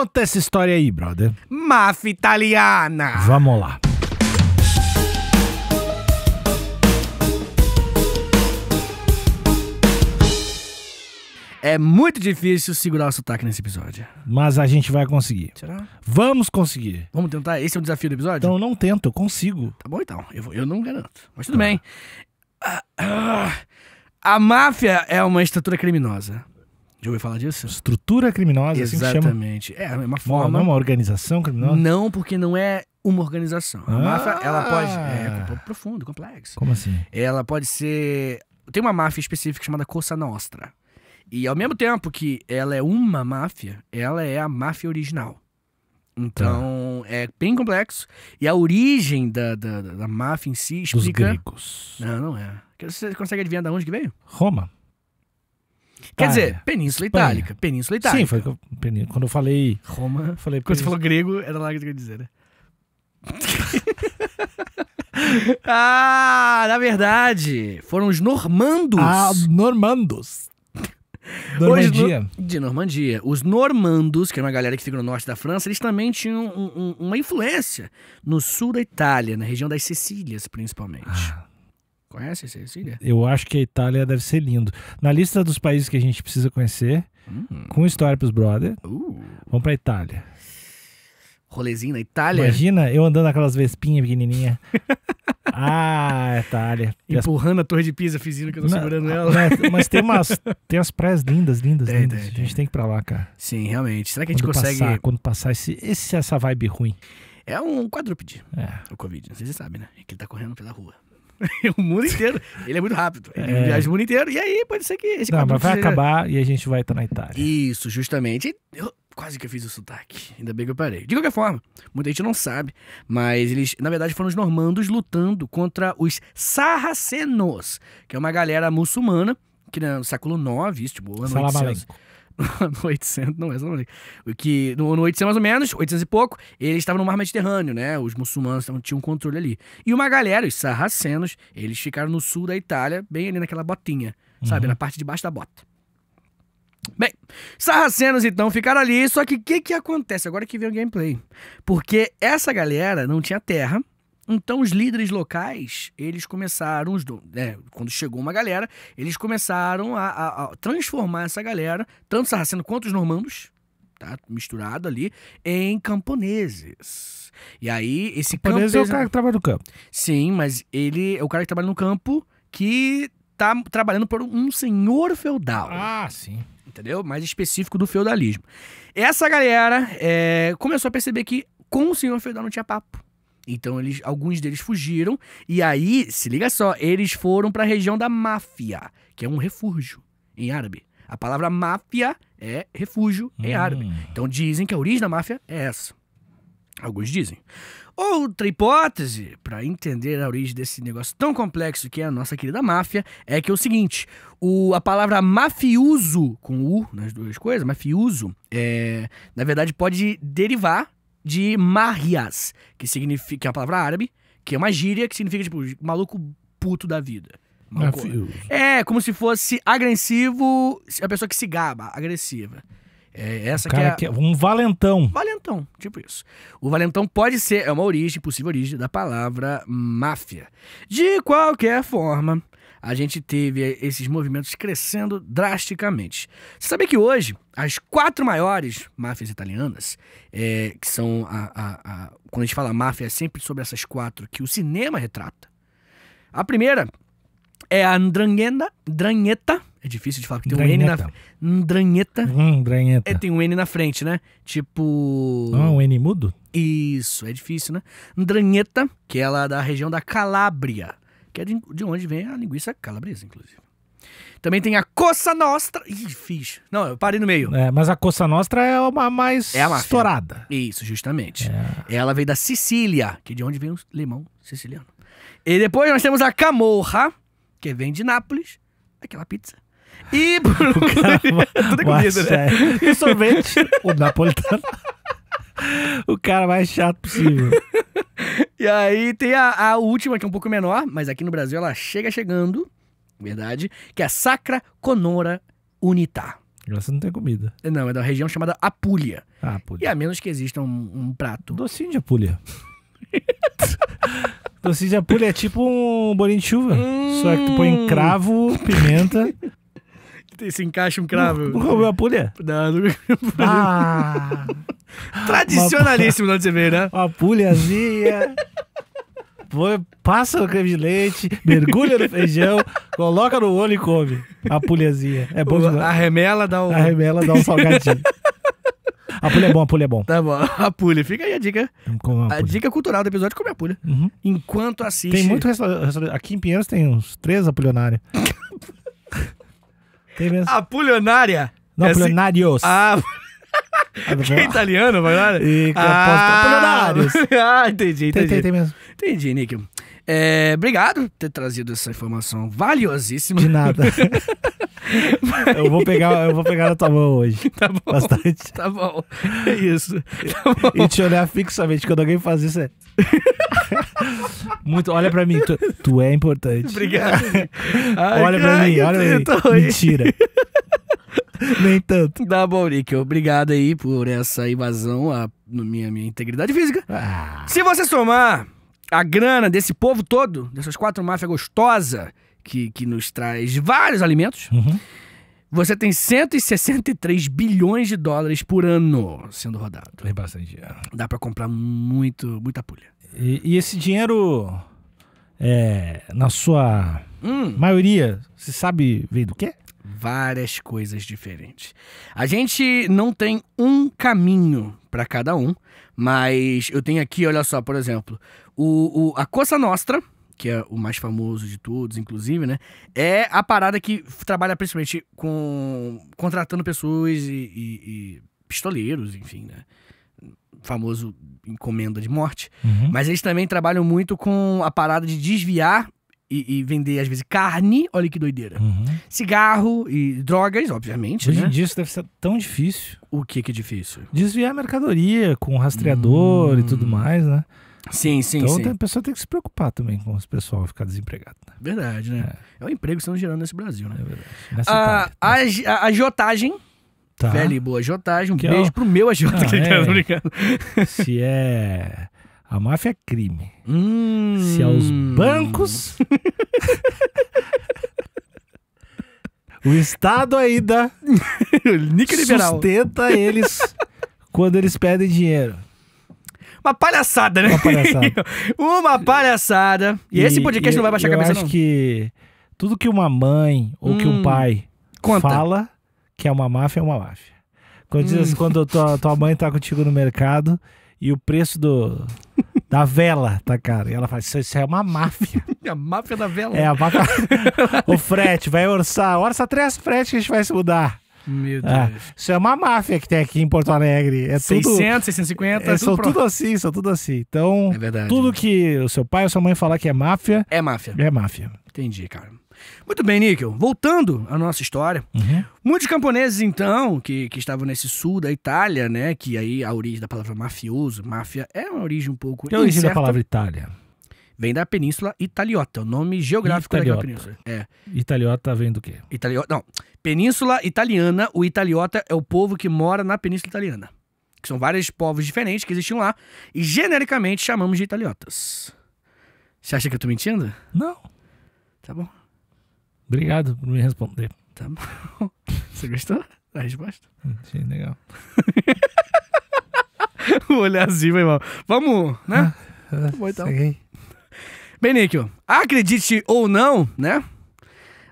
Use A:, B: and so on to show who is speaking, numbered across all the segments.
A: Conta essa história aí, brother. Máfia italiana. Vamos lá. É muito difícil segurar o sotaque nesse episódio. Mas a gente vai conseguir. Será? Vamos conseguir. Vamos tentar? Esse é o desafio do episódio? Então não tento, eu consigo. Tá bom então, eu, eu não garanto. Mas tudo tá. bem. Ah, ah. A
B: máfia é uma estrutura criminosa já ouviu falar disso? Estrutura criminosa, assim Exatamente. Assim é, é uma forma. Não é uma organização criminosa? Não, porque não é uma organização. Ah. A máfia, ela pode. Ah! É, é profundo, complexo. Como assim? Ela pode ser. Tem uma máfia específica chamada Corsa Nostra. E ao mesmo tempo que ela é uma máfia, ela é a máfia original. Então, tá. é bem complexo. E a origem da, da, da máfia em si explica... Dos gregos. Não, não é. Você consegue adivinhar de onde que veio? Roma. Quer dizer, Península Itálica. Espanha. Península Itálica. Sim, foi
A: quando eu falei. Roma. Falei quando você falou
B: grego, era lá que eu queria dizer, né? ah, na verdade, foram os normandos. Ah,
A: normandos. Normandia.
B: No... de Normandia. Os normandos, que era uma galera que fica no norte da França, eles também tinham um, um, uma influência no sul da Itália, na região das Sicílias, principalmente. Ah. Conhece a
A: Sicília? Eu acho que a Itália deve ser lindo. Na lista dos países que a gente precisa conhecer, hum. com história pros brother, uh. vamos pra Itália.
B: Rolezinho na Itália?
A: Imagina eu andando naquelas vespinhas pequenininha. ah, Itália.
B: Empurrando as... a torre de pisa, fingindo que eu tô segurando ah, ela. mas tem umas
A: tem as praias lindas, lindas, lindas. a gente tem que ir pra lá, cara. Sim, realmente. Será que quando a gente consegue... Passar, quando passar esse, esse, essa vibe ruim. É um quadrúpede, é.
B: o Covid, vocês sabem, né? É que ele tá correndo pela rua. o mundo inteiro. Ele é muito rápido. Ele é. viaja o mundo inteiro. E aí
A: pode ser que esse Não, mas vai seja... acabar e a gente vai estar na Itália.
B: Isso, justamente. Eu quase que eu fiz o sotaque. Ainda bem que eu parei. De qualquer forma, muita gente não sabe, mas eles, na verdade, foram os normandos lutando contra os sarracenos, que é uma galera muçulmana que né, no século IX, isso, tipo, ano 800, no 800, não, essa não é. Que no, no 800 mais ou menos, 800 e pouco, eles estavam no mar Mediterrâneo, né? Os muçulmanos tavam, tinham controle ali. E uma galera, os sarracenos, eles ficaram no sul da Itália, bem ali naquela botinha, uhum. sabe? Na parte de baixo da bota. Bem, sarracenos então ficaram ali, só que o que, que acontece? Agora que vem o gameplay. Porque essa galera não tinha terra, então os líderes locais, eles começaram, os do, né, quando chegou uma galera, eles começaram a, a, a transformar essa galera, tanto sarraceno quanto os normandos, tá misturado ali, em camponeses. E aí esse camponês campes... é o cara que trabalha no campo. Sim, mas ele é o cara que trabalha no campo que tá trabalhando por um senhor feudal. Ah, sim. Entendeu? Mais específico do feudalismo. Essa galera é, começou a perceber que com o senhor feudal não tinha papo. Então eles, alguns deles fugiram e aí, se liga só, eles foram para a região da máfia, que é um refúgio em árabe. A palavra máfia é refúgio hum. em árabe. Então dizem que a origem da máfia é essa. Alguns dizem. Outra hipótese para entender a origem desse negócio tão complexo que é a nossa querida máfia é que é o seguinte: o, a palavra mafioso, com U nas duas coisas, mafioso, é, na verdade pode derivar de marrias que significa que é a palavra árabe, que é uma gíria que significa, tipo, maluco puto da vida. É, como se fosse agressivo, a pessoa que se gaba, agressiva. É, essa cara que é, a... que é um valentão. Valentão, tipo isso. O valentão pode ser, é uma origem, possível origem da palavra máfia. De qualquer forma, a gente teve eh, esses movimentos crescendo drasticamente. Você sabe que hoje, as quatro maiores máfias italianas, é, que são a, a, a, Quando a gente fala máfia, é sempre sobre essas quatro que o cinema retrata. A primeira é a Ndrangheta, Ndrangheta é difícil de falar, porque tem Dranheta. um N na Ndranheta. Hum,
A: Dranheta. É, tem
B: um N na frente, né? Tipo. Não, ah, um N mudo? Isso, é difícil, né? Ndrangheta, que é lá da região da Calábria que é de, de onde vem a linguiça calabresa, inclusive. Também tem a Coça Nostra. Ih, fiz. Não, eu parei no meio. É, mas a Coça Nostra é uma mais é uma estourada. Isso, justamente. É. Ela veio da Sicília, que é de onde vem o limão siciliano. E depois nós temos a Camorra, que vem de Nápoles, aquela pizza.
A: E por... Tudo é comida, né? E sorvete, o napolitano o cara mais chato possível. e aí tem a,
B: a, última, que é um pouco menor, mas aqui no Brasil ela chega chegando, verdade, que é a Sacra Conora Unitá.
A: Você não tem comida.
B: Não, é da região chamada Apulia.
A: Ah, Apulia. E a menos que exista um, um prato. Docinho de Apulia. Docinho de Apulia é tipo um bolinho de chuva. Hum. Só que tu põe cravo, pimenta
B: se encaixa um cravo. Não comeu a pulha? Não, não comeu ah,
A: Tradicionalíssimo uma, no Antever, né? Uma pulhazinha. Põe, passa no creme de leite, mergulha no feijão, coloca no olho e come. A pulhazinha. É bom demais. A remela dá um... A remela dá um salgadinho. A pulha é bom, a pulha é bom.
B: Tá bom, a pulha. Fica aí a dica. A dica cultural do episódio, é come a pulha. Uhum. Enquanto assiste... Tem muito
A: restaurante... Aqui em Pinheiros tem uns três apulionários. Tem mesmo.
B: Apulionária. Ah, Não, é Apulionários. Assim, ah, que é italiano, vai lá. E, ah, Apulionários. Ah, entendi, entendi. Tem, tem, tem mesmo. Entendi, Níquel. É, obrigado por ter trazido essa informação valiosíssima. De nada.
A: Mas... eu, vou pegar, eu vou pegar na tua mão hoje. Tá bom. Bastante.
B: Tá bom. É
A: isso. Tá bom. E te olhar fixamente quando alguém faz isso. É... Muito, olha pra mim, tu, tu é importante. Obrigado. Ai, olha cara, pra mim, olha pra mim. Mentira.
B: Nem tanto. Tá bom, Nick. Obrigado aí por essa invasão à minha, minha integridade física. Ah. Se você somar a grana desse povo todo, dessas quatro máfias gostosas, que, que nos traz vários alimentos, uhum. você tem 163 bilhões de dólares por ano sendo
A: rodado. Tem bastante dinheiro. Dá para comprar muito, muita pulha. E, e esse dinheiro, é, na sua hum. maioria, você sabe veio do quê?
B: Várias coisas diferentes. A gente não tem um caminho para cada um. Mas eu tenho aqui, olha só, por exemplo, o, o a Coça Nostra, que é o mais famoso de todos, inclusive, né? É a parada que trabalha principalmente com contratando pessoas e, e, e pistoleiros, enfim, né? Famoso encomenda de morte. Uhum. Mas eles também trabalham muito com a parada de desviar e, e, vender, às vezes, carne, olha que doideira. Uhum. Cigarro e drogas, obviamente. Hoje né? em dia isso deve ser tão difícil. O que que é difícil?
A: Desviar a mercadoria com rastreador hum. e tudo hum. mais, né? Sim, sim, então, sim. Então a pessoa tem que se preocupar também com o pessoal ficar desempregado.
B: Né? Verdade, né? É. é um emprego que estão gerando nesse Brasil, né? É verdade. Nessa ah, tá. a, a, a jotagem. Tá. Velha e boa jotagem. Um que beijo é o... pro meu agiota
A: ah, é... Se é a máfia é crime. Hum. Se aos bancos. o Estado ainda sustenta eles quando eles pedem dinheiro.
B: Uma palhaçada, né? Uma palhaçada.
A: Uma palhaçada.
B: E, e esse podcast eu, não vai baixar a cabeça, não. Eu acho
A: que tudo que uma mãe ou hum. que um hum. pai Conta. fala que é uma máfia, é uma máfia. Quando, hum. diz, assim, quando tua, tua mãe tá contigo no mercado e o preço do, da vela tá caro. E ela fala: Isso, isso é uma máfia.
B: É a máfia da vela. É, a
A: máfia. o frete, vai orçar. Orça três fretes que a gente vai se mudar. Meu é. Deus. É, isso é uma máfia que tem aqui em Porto Alegre. É 600, tudo, 650. É, tudo são tudo assim, são tudo assim. Então, é verdade, tudo né? que o seu pai ou sua mãe falar que é máfia. É máfia. É máfia. Entendi, cara. Muito bem, Níquel. Voltando à nossa história. Uhum.
B: Muitos camponeses, então, que, que estavam nesse sul da Itália, né? Que aí a origem da palavra mafioso, máfia, é uma origem um pouco. Que é a origem da palavra Itália? Vem da Península Italiota, o nome geográfico Italiota. daquela península. É.
A: Italiota vem do quê?
B: Italiota, não. Península Italiana, o Italiota é o povo que mora na Península Italiana. Que são vários povos diferentes que existiam lá e genericamente chamamos de italiotas. Você acha que eu tô mentindo? Não. Tá bom.
A: Obrigado por me responder.
B: Tá bom. Você gostou da resposta? Hum, sim, legal. o olharzinho, vai irmão. Vamos, né? Ah, tá ah, bom, então. Bem, Níquel, acredite ou não, né?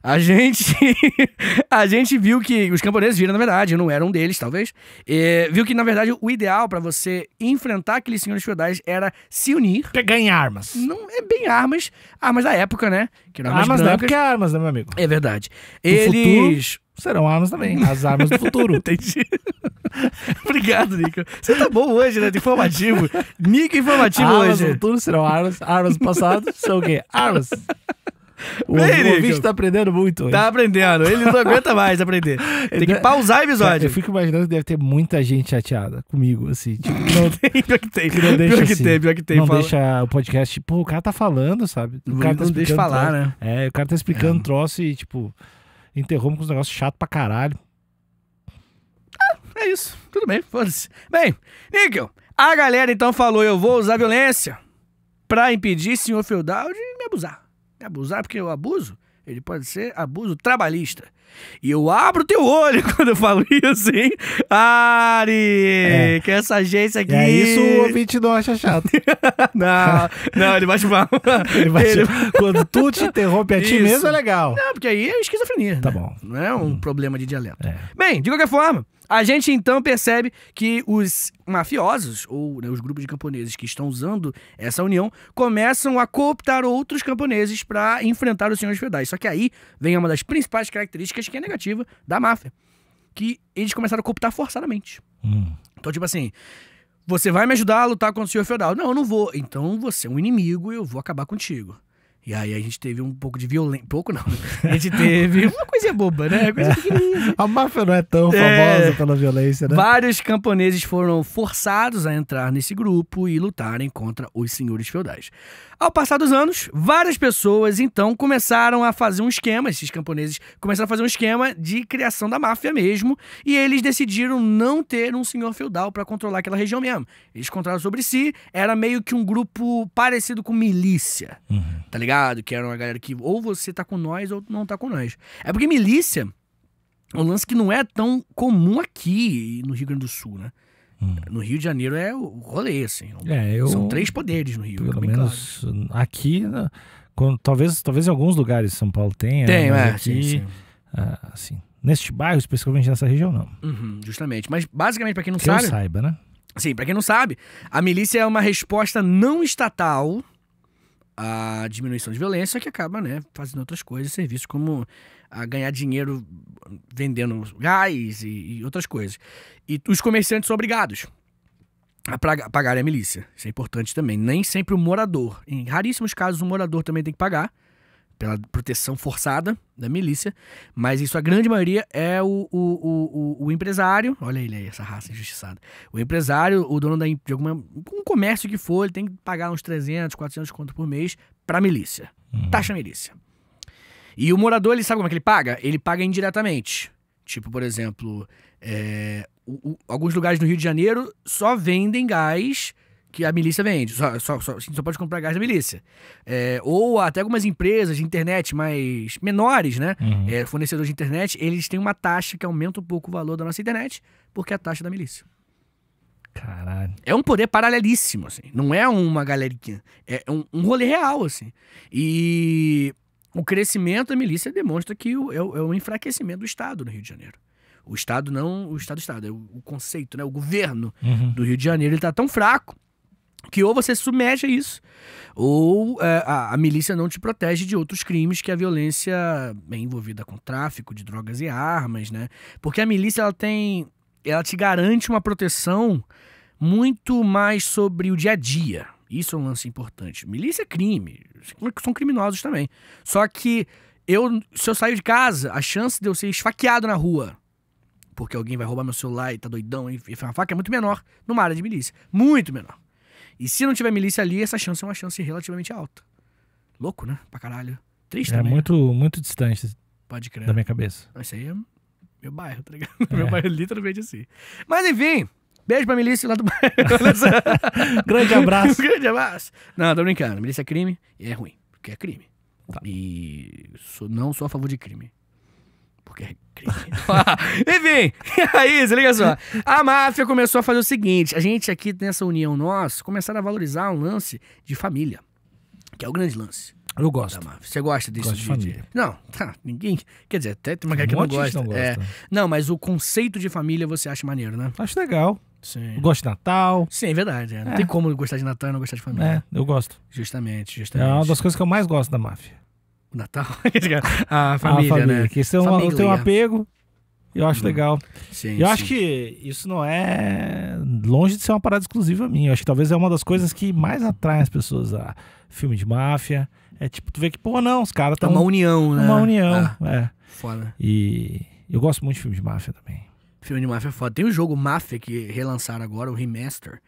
B: A gente, a gente viu que os camponeses viram, na verdade, não eram um deles, talvez, e, viu que, na verdade, o ideal para você enfrentar aqueles senhores feudais era se unir. Pegar em armas. Não é bem armas, armas da época, né? Que eram é armas, armas da época é armas, né, meu amigo? É verdade. Do Eles... Futuro serão armas também. As armas do futuro. Entendi. Obrigado, Nico. Você tá bom hoje, né? De
A: informativo. Nico informativo armas hoje. Armas do futuro serão armas. Armas do passado são o quê? Armas.
B: O, bicho tá
A: aprendendo muito hoje. Tá aprendendo. Ele não aguenta mais aprender. Tem que então, pausar o episódio. Eu fico imaginando que deve ter muita gente chateada comigo, assim. Tipo, não, tem, pior que tem. Que não deixa, pior que assim, tem, pior que tem. Não fala. deixa o podcast, tipo, o cara tá falando, sabe? O cara não tá explicando deixa falar, troço. né? É, o cara tá explicando é. troço e, tipo, interrompe com os negócios chato pra caralho.
B: Ah, é isso. Tudo bem, foda-se. Bem, Níquel, a galera então falou, eu vou usar violência pra impedir senhor feudal de me abusar. Abusar porque eu abuso? Ele pode ser abuso trabalhista. E eu abro teu olho quando eu falo isso, hein? Ari! É. Que essa agência é aqui. É isso o ouvinte não acha chato.
A: não, não, ele bate mal. Ele Ele... Quando tu te interrompe a isso. ti mesmo, é legal. Não,
B: porque aí é esquizofrenia. Tá né? bom. Não é um hum. problema de dialeto. É. Bem, de qualquer forma, a gente então percebe que os mafiosos, ou né, os grupos de camponeses que estão usando essa união, começam a cooptar outros camponeses para enfrentar os senhores feudais. Só que aí vem uma das principais características que é negativa da máfia, que eles começaram a cooptar forçadamente. Hum. Então, tipo assim, você vai me ajudar a lutar contra o senhor feudal? Não, eu não vou. Então você é um inimigo e eu vou acabar contigo. E aí a gente teve um pouco de violência. Pouco não. A gente teve uma coisinha boba, né? Coisa é.
A: A máfia não é tão é. famosa pela violência, né?
B: Vários camponeses foram forçados a entrar nesse grupo e lutarem contra os senhores feudais. Ao passar dos anos, várias pessoas então começaram a fazer um esquema, esses camponeses começaram a fazer um esquema de criação da máfia mesmo, e eles decidiram não ter um senhor feudal para controlar aquela região mesmo. Eles controlaram sobre si, era meio que um grupo parecido com milícia, uhum. tá ligado? que era uma galera que ou você tá com nós ou não tá com nós. É porque milícia é um lance que não é tão comum aqui no Rio Grande do Sul, né? Hum. No Rio de Janeiro é o rolê, assim. É, eu, são três poderes no Rio.
A: Pelo é menos claro. Hum, aqui, né, quando, talvez, talvez em alguns lugares São Paulo tenha. Tem, mas é, aqui, sim, sim. Ah, assim, neste bairro, especificamente nessa região, não.
B: Uhum, justamente. Mas basicamente, para quem não que sabe. saiba, né? Sim, para quem não sabe, a milícia é uma resposta não estatal a diminuição de violência que acaba, né, fazendo outras coisas, serviços como a ah, ganhar dinheiro vendendo gás e, e outras coisas. E os comerciantes são obrigados a pagar a milícia. Isso é importante também. Nem sempre o morador, em raríssimos casos o morador também tem que pagar, pela proteção forçada da milícia, mas isso a grande maioria é o, o, o, o, empresário, olha ele aí, essa raça injustiçada, o empresário, o dono da, de alguma, um comércio que for, ele tem que pagar uns 300, 400 conto por mês para milícia, uhum. taxa milícia. E o morador, ele sabe como é que ele paga? Ele paga indiretamente, tipo, por exemplo, é, alguns lugares no Rio de Janeiro só vendem gás que a milícia vende. Só, só, só, só pode comprar gás da milícia. É, ou até algumas empresas de internet mais menores, né? Uhum. É, fornecedores de internet, eles têm uma taxa que aumenta um pouco o valor da nossa internet, porque é a taxa da milícia. Caralho. É um poder paralelíssimo, assim. Não é uma galerinha. É um, um rolê real, assim. E o crescimento da milícia demonstra que o, é, o, é enfraquecimento do Estado no Rio de Janeiro. O Estado não. O Estado-Estado, é o, o, conceito, né? O governo uhum. do Rio de Janeiro ele tá tão fraco que ou você submerge a isso, ou é, a, a, milícia não te protege de outros crimes que a violência é envolvida com tráfico de drogas e armas, né? Porque a milícia ela tem, ela te garante uma proteção muito mais sobre o dia a dia. Isso é um lance importante. Milícia é crime, são criminosos também. Só que eu, se eu saio de casa, a chance de eu ser esfaqueado na rua porque alguém vai roubar meu celular e tá doidão e fez uma faca é muito menor numa área de milícia, muito menor. E se não tiver milícia ali, essa chance é uma chance relativamente alta. Louco, né? Pra caralho. Triste é É muito,
A: muito distante Pode crer. da minha cabeça.
B: Isso aí é meu bairro, tá ligado? É. Meu bairro é literalmente assim. Mas enfim, beijo pra milícia lá do bairro. Grande abraço. Grande abraço. Não, tô brincando. Milícia é crime e é ruim, porque é crime. Tá. E sou, não sou a favor de crime porque é crime. Enfim, aí, é se liga só. A máfia começou a fazer o seguinte: a gente aqui nessa união nossa começaram a valorizar um lance de família, que é o grande lance. Eu gosto. Você gosta disso? Gosto de, de família. Não, tá, ninguém. Quer dizer, até tem uma um que não gosta. Não, é. gosta. É, não, mas o conceito de família você acha maneiro, né? Acho legal. Sim. Eu gosto de Natal. Sim, é verdade. É. Não é. tem como gostar de Natal e não gostar de família. É, eu gosto. Justamente, justamente. É uma das coisas
A: que eu mais gosto da máfia. Natal? a família, a família né? Que são, família. tem um apego. Eu acho hum. legal. Sim, eu sim. acho que isso não é longe de ser uma parada exclusiva minha. Eu acho que talvez é uma das coisas que mais atrai as pessoas a filme de máfia. É tipo, tu vê que, pô, não, os caras estão. É uma união, né? Uma união, ah, é. Foda. E eu gosto muito de filme de máfia também.
B: Filme de máfia é foda. Tem o um jogo Máfia que relançaram agora, o Remaster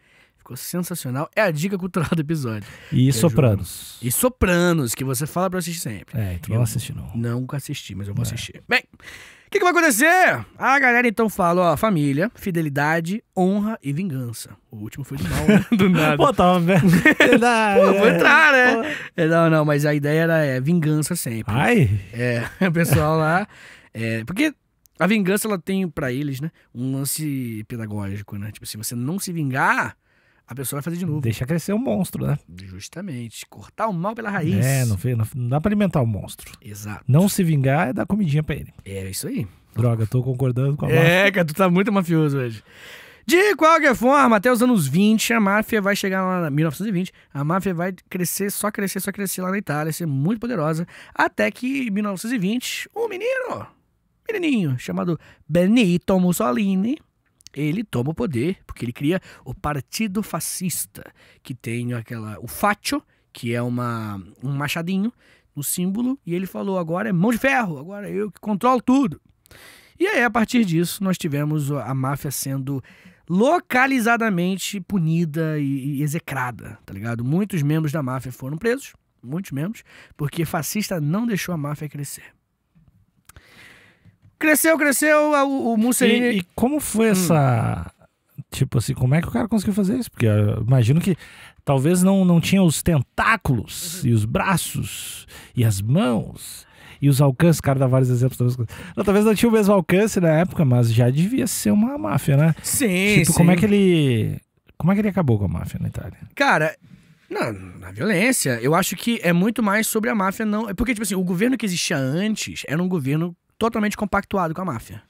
B: ficou sensacional. É a dica cultural do episódio. E Sopranos. E Sopranos, que você fala pra assistir sempre. É, tu então não assistiu não. Nunca assisti, mas eu vou é. assistir. Bem, o que, que vai acontecer? A galera então fala, ó, família, fidelidade, honra e vingança. O último foi de mal, né? do nada. Pô, tava tá vendo. Pô, vou é. entrar, né? É, não, não, mas a ideia era é, vingança sempre. Ai! É, o pessoal lá... É, porque a vingança, ela tem para eles, né? Um lance pedagógico, né? Tipo, se você não se
A: vingar, a pessoa vai fazer de novo. Deixa crescer o um monstro, né?
B: Justamente. Cortar o mal pela raiz. É, não,
A: não dá pra alimentar o monstro. Exato. Não se vingar é dar comidinha pra ele. É isso aí. Droga, tô concordando com a É, cara, tu tá muito mafioso hoje. De qualquer forma, até
B: os anos 20, a máfia vai chegar lá na 1920, a máfia vai crescer, só crescer, só crescer lá na Itália, ser muito poderosa, até que em 1920, um menino, menininho, chamado Benito Mussolini, ele toma o poder, porque ele cria o Partido Fascista, que tem aquela o facho, que é uma, um machadinho no símbolo, e ele falou agora é mão de ferro, agora é eu que controlo tudo. E aí a partir disso nós tivemos a máfia sendo localizadamente punida e, e execrada, tá ligado? Muitos membros da máfia foram presos, muitos membros, porque fascista não deixou a máfia crescer.
A: Cresceu, cresceu é o, o Mussolini. E, e, como foi hum. essa. Tipo assim, como é que o cara conseguiu fazer isso? Porque ah, imagino que talvez não, não tinha os tentáculos uhum. e os braços e as mãos e os alcances, cara dá vários exemplos. Não, talvez não tinha o mesmo alcance na época, mas já devia ser uma máfia, né? Sim, Tipo, sim. como é que ele... Como é que ele acabou com a máfia na Itália?
B: Cara, na, na violência, eu acho que é muito mais sobre a máfia não... É porque, tipo assim, o governo que existia antes era um governo totalmente compactuado com a máfia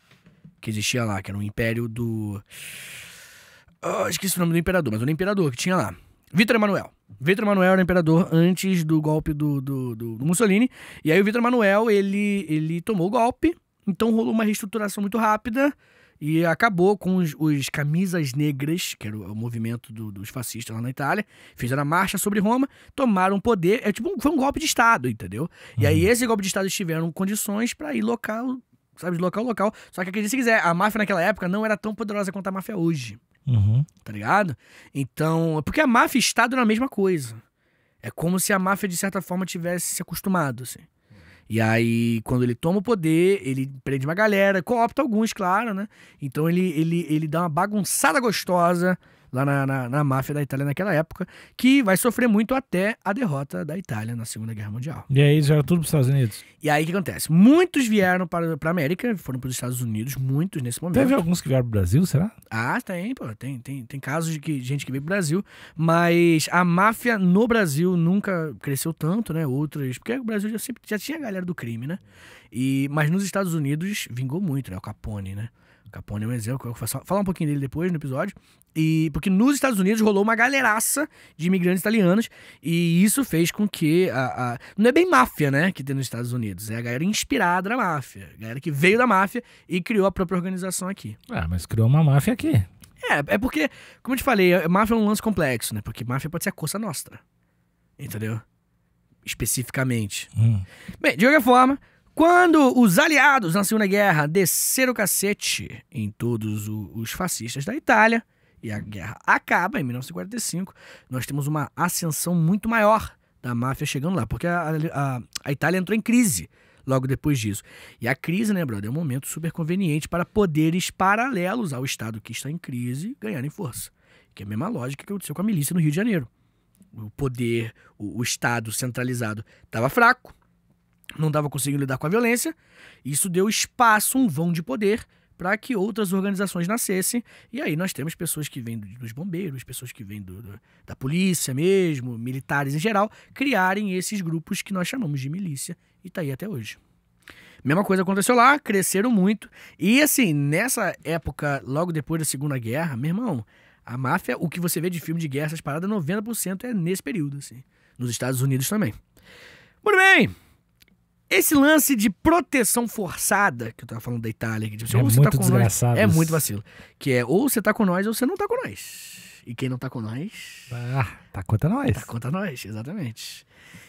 B: que existia lá, que era um império do. Oh, esqueci o nome do imperador, mas era o imperador que tinha lá. Vitor Emanuel. Vitor Emanuel era imperador antes do golpe do, do, do, do Mussolini. E aí o Vitor Emanuel, ele, ele tomou o golpe, então rolou uma reestruturação muito rápida e acabou com os, os camisas negras, que era o, o movimento do, dos fascistas lá na Itália, fizeram a marcha sobre Roma, tomaram o poder. É tipo, foi um golpe de Estado, entendeu? Uhum. E aí, uhum. esse golpe de Estado eles tiveram condições para ir local, sabe, de local local. Só que acredite se quiser, a máfia naquela época não era tão poderosa quanto a máfia hoje. Uhum. Tá ligado? Então, porque a máfia e Estado era a mesma coisa. É como se a máfia, de certa forma, tivesse se acostumado, assim. E aí, quando ele toma o poder, ele prende uma galera, coopta alguns, claro, né? Então ele, ele, ele dá uma bagunçada gostosa lá na, na, na, máfia da Itália naquela época, que vai sofrer muito até a derrota da Itália na Segunda Guerra Mundial. E
A: aí já era tudo para os Estados Unidos.
B: E aí o que acontece? Muitos vieram para, para a América, foram para os Estados Unidos, muitos nesse momento. Teve alguns
A: que vieram para o Brasil, será?
B: Ah, tem, pô, tem, tem, tem casos de que, gente que veio para o Brasil, mas a máfia no Brasil nunca cresceu tanto, né? Outras, porque o Brasil já sempre já tinha a galera do crime, né? E, mas nos Estados Unidos vingou muito, né? O Capone, né? O Capone é um exemplo, eu vou falar um pouquinho dele depois no episódio. E porque nos Estados Unidos rolou uma galeraça de imigrantes italianos e isso fez com que a, a, não é bem máfia, né, que tem nos Estados Unidos, é a galera inspirada na máfia, a galera que veio da máfia e criou a própria organização aqui. Ah,
A: mas criou uma máfia aqui.
B: É, é porque, como eu te falei, máfia é um lance complexo, né? Porque máfia pode ser a coça nostra. Entendeu? Especificamente. Hum. Bem, de qualquer forma, quando os aliados na Segunda Guerra desceram o cacete em todos os fascistas da Itália e a guerra acaba em 1945, nós temos uma ascensão muito maior da máfia chegando lá, porque a, a, a Itália entrou em crise logo depois disso. E a crise, né, brother, é um momento super conveniente para poderes paralelos ao Estado que está em crise ganharem força. Que é a mesma lógica que aconteceu com a milícia no Rio de Janeiro. O poder, o, o Estado centralizado estava fraco, não estava conseguindo lidar com a violência. Isso deu espaço, um vão de poder, para que outras organizações nascessem. E aí nós temos pessoas que vêm dos bombeiros, pessoas que vêm do, do, da polícia mesmo, militares em geral, criarem esses grupos que nós chamamos de milícia e tá aí até hoje. Mesma coisa aconteceu lá, cresceram muito. E assim, nessa época, logo depois da Segunda Guerra, meu irmão, a máfia, o que você vê de filme de guerra, essas paradas, 90% é nesse período, assim. Nos Estados Unidos também. Muito bem! Esse lance de proteção forçada, que eu tava falando da Itália, que tipo, assim, é ou você tá muito tá com desgraçado. Nós, é muito vacilo. Que é ou você tá com nós ou você não tá com nós. E quem não tá com nós. Ah, tá contra nós. Tá contra nós, exatamente.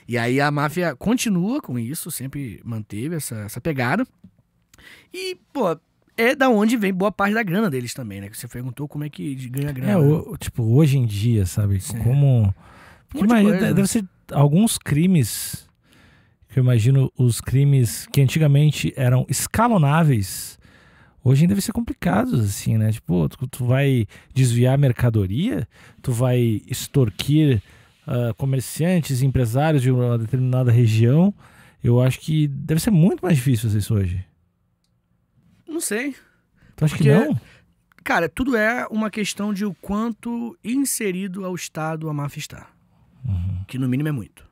B: E aí a máfia continua com isso, sempre manteve essa, essa pegada. E, pô, é da onde vem boa parte da grana deles também, né? Que você perguntou como é que ganha grana. É, né? o,
A: tipo, hoje em dia, sabe? Sim. Como. deve né? ser alguns crimes que eu imagino os crimes que antigamente eram escalonáveis, hoje ainda deve ser complicados, assim, né? Tipo, tu, tu vai desviar mercadoria, tu vai extorquir uh, comerciantes, empresários de uma determinada região. Eu acho que deve ser muito mais difícil isso hoje. Não sei. Tu acha Porque, que não?
B: Cara, tudo é uma questão de o quanto inserido ao Estado a máfia está. Uhum. Que no mínimo é muito.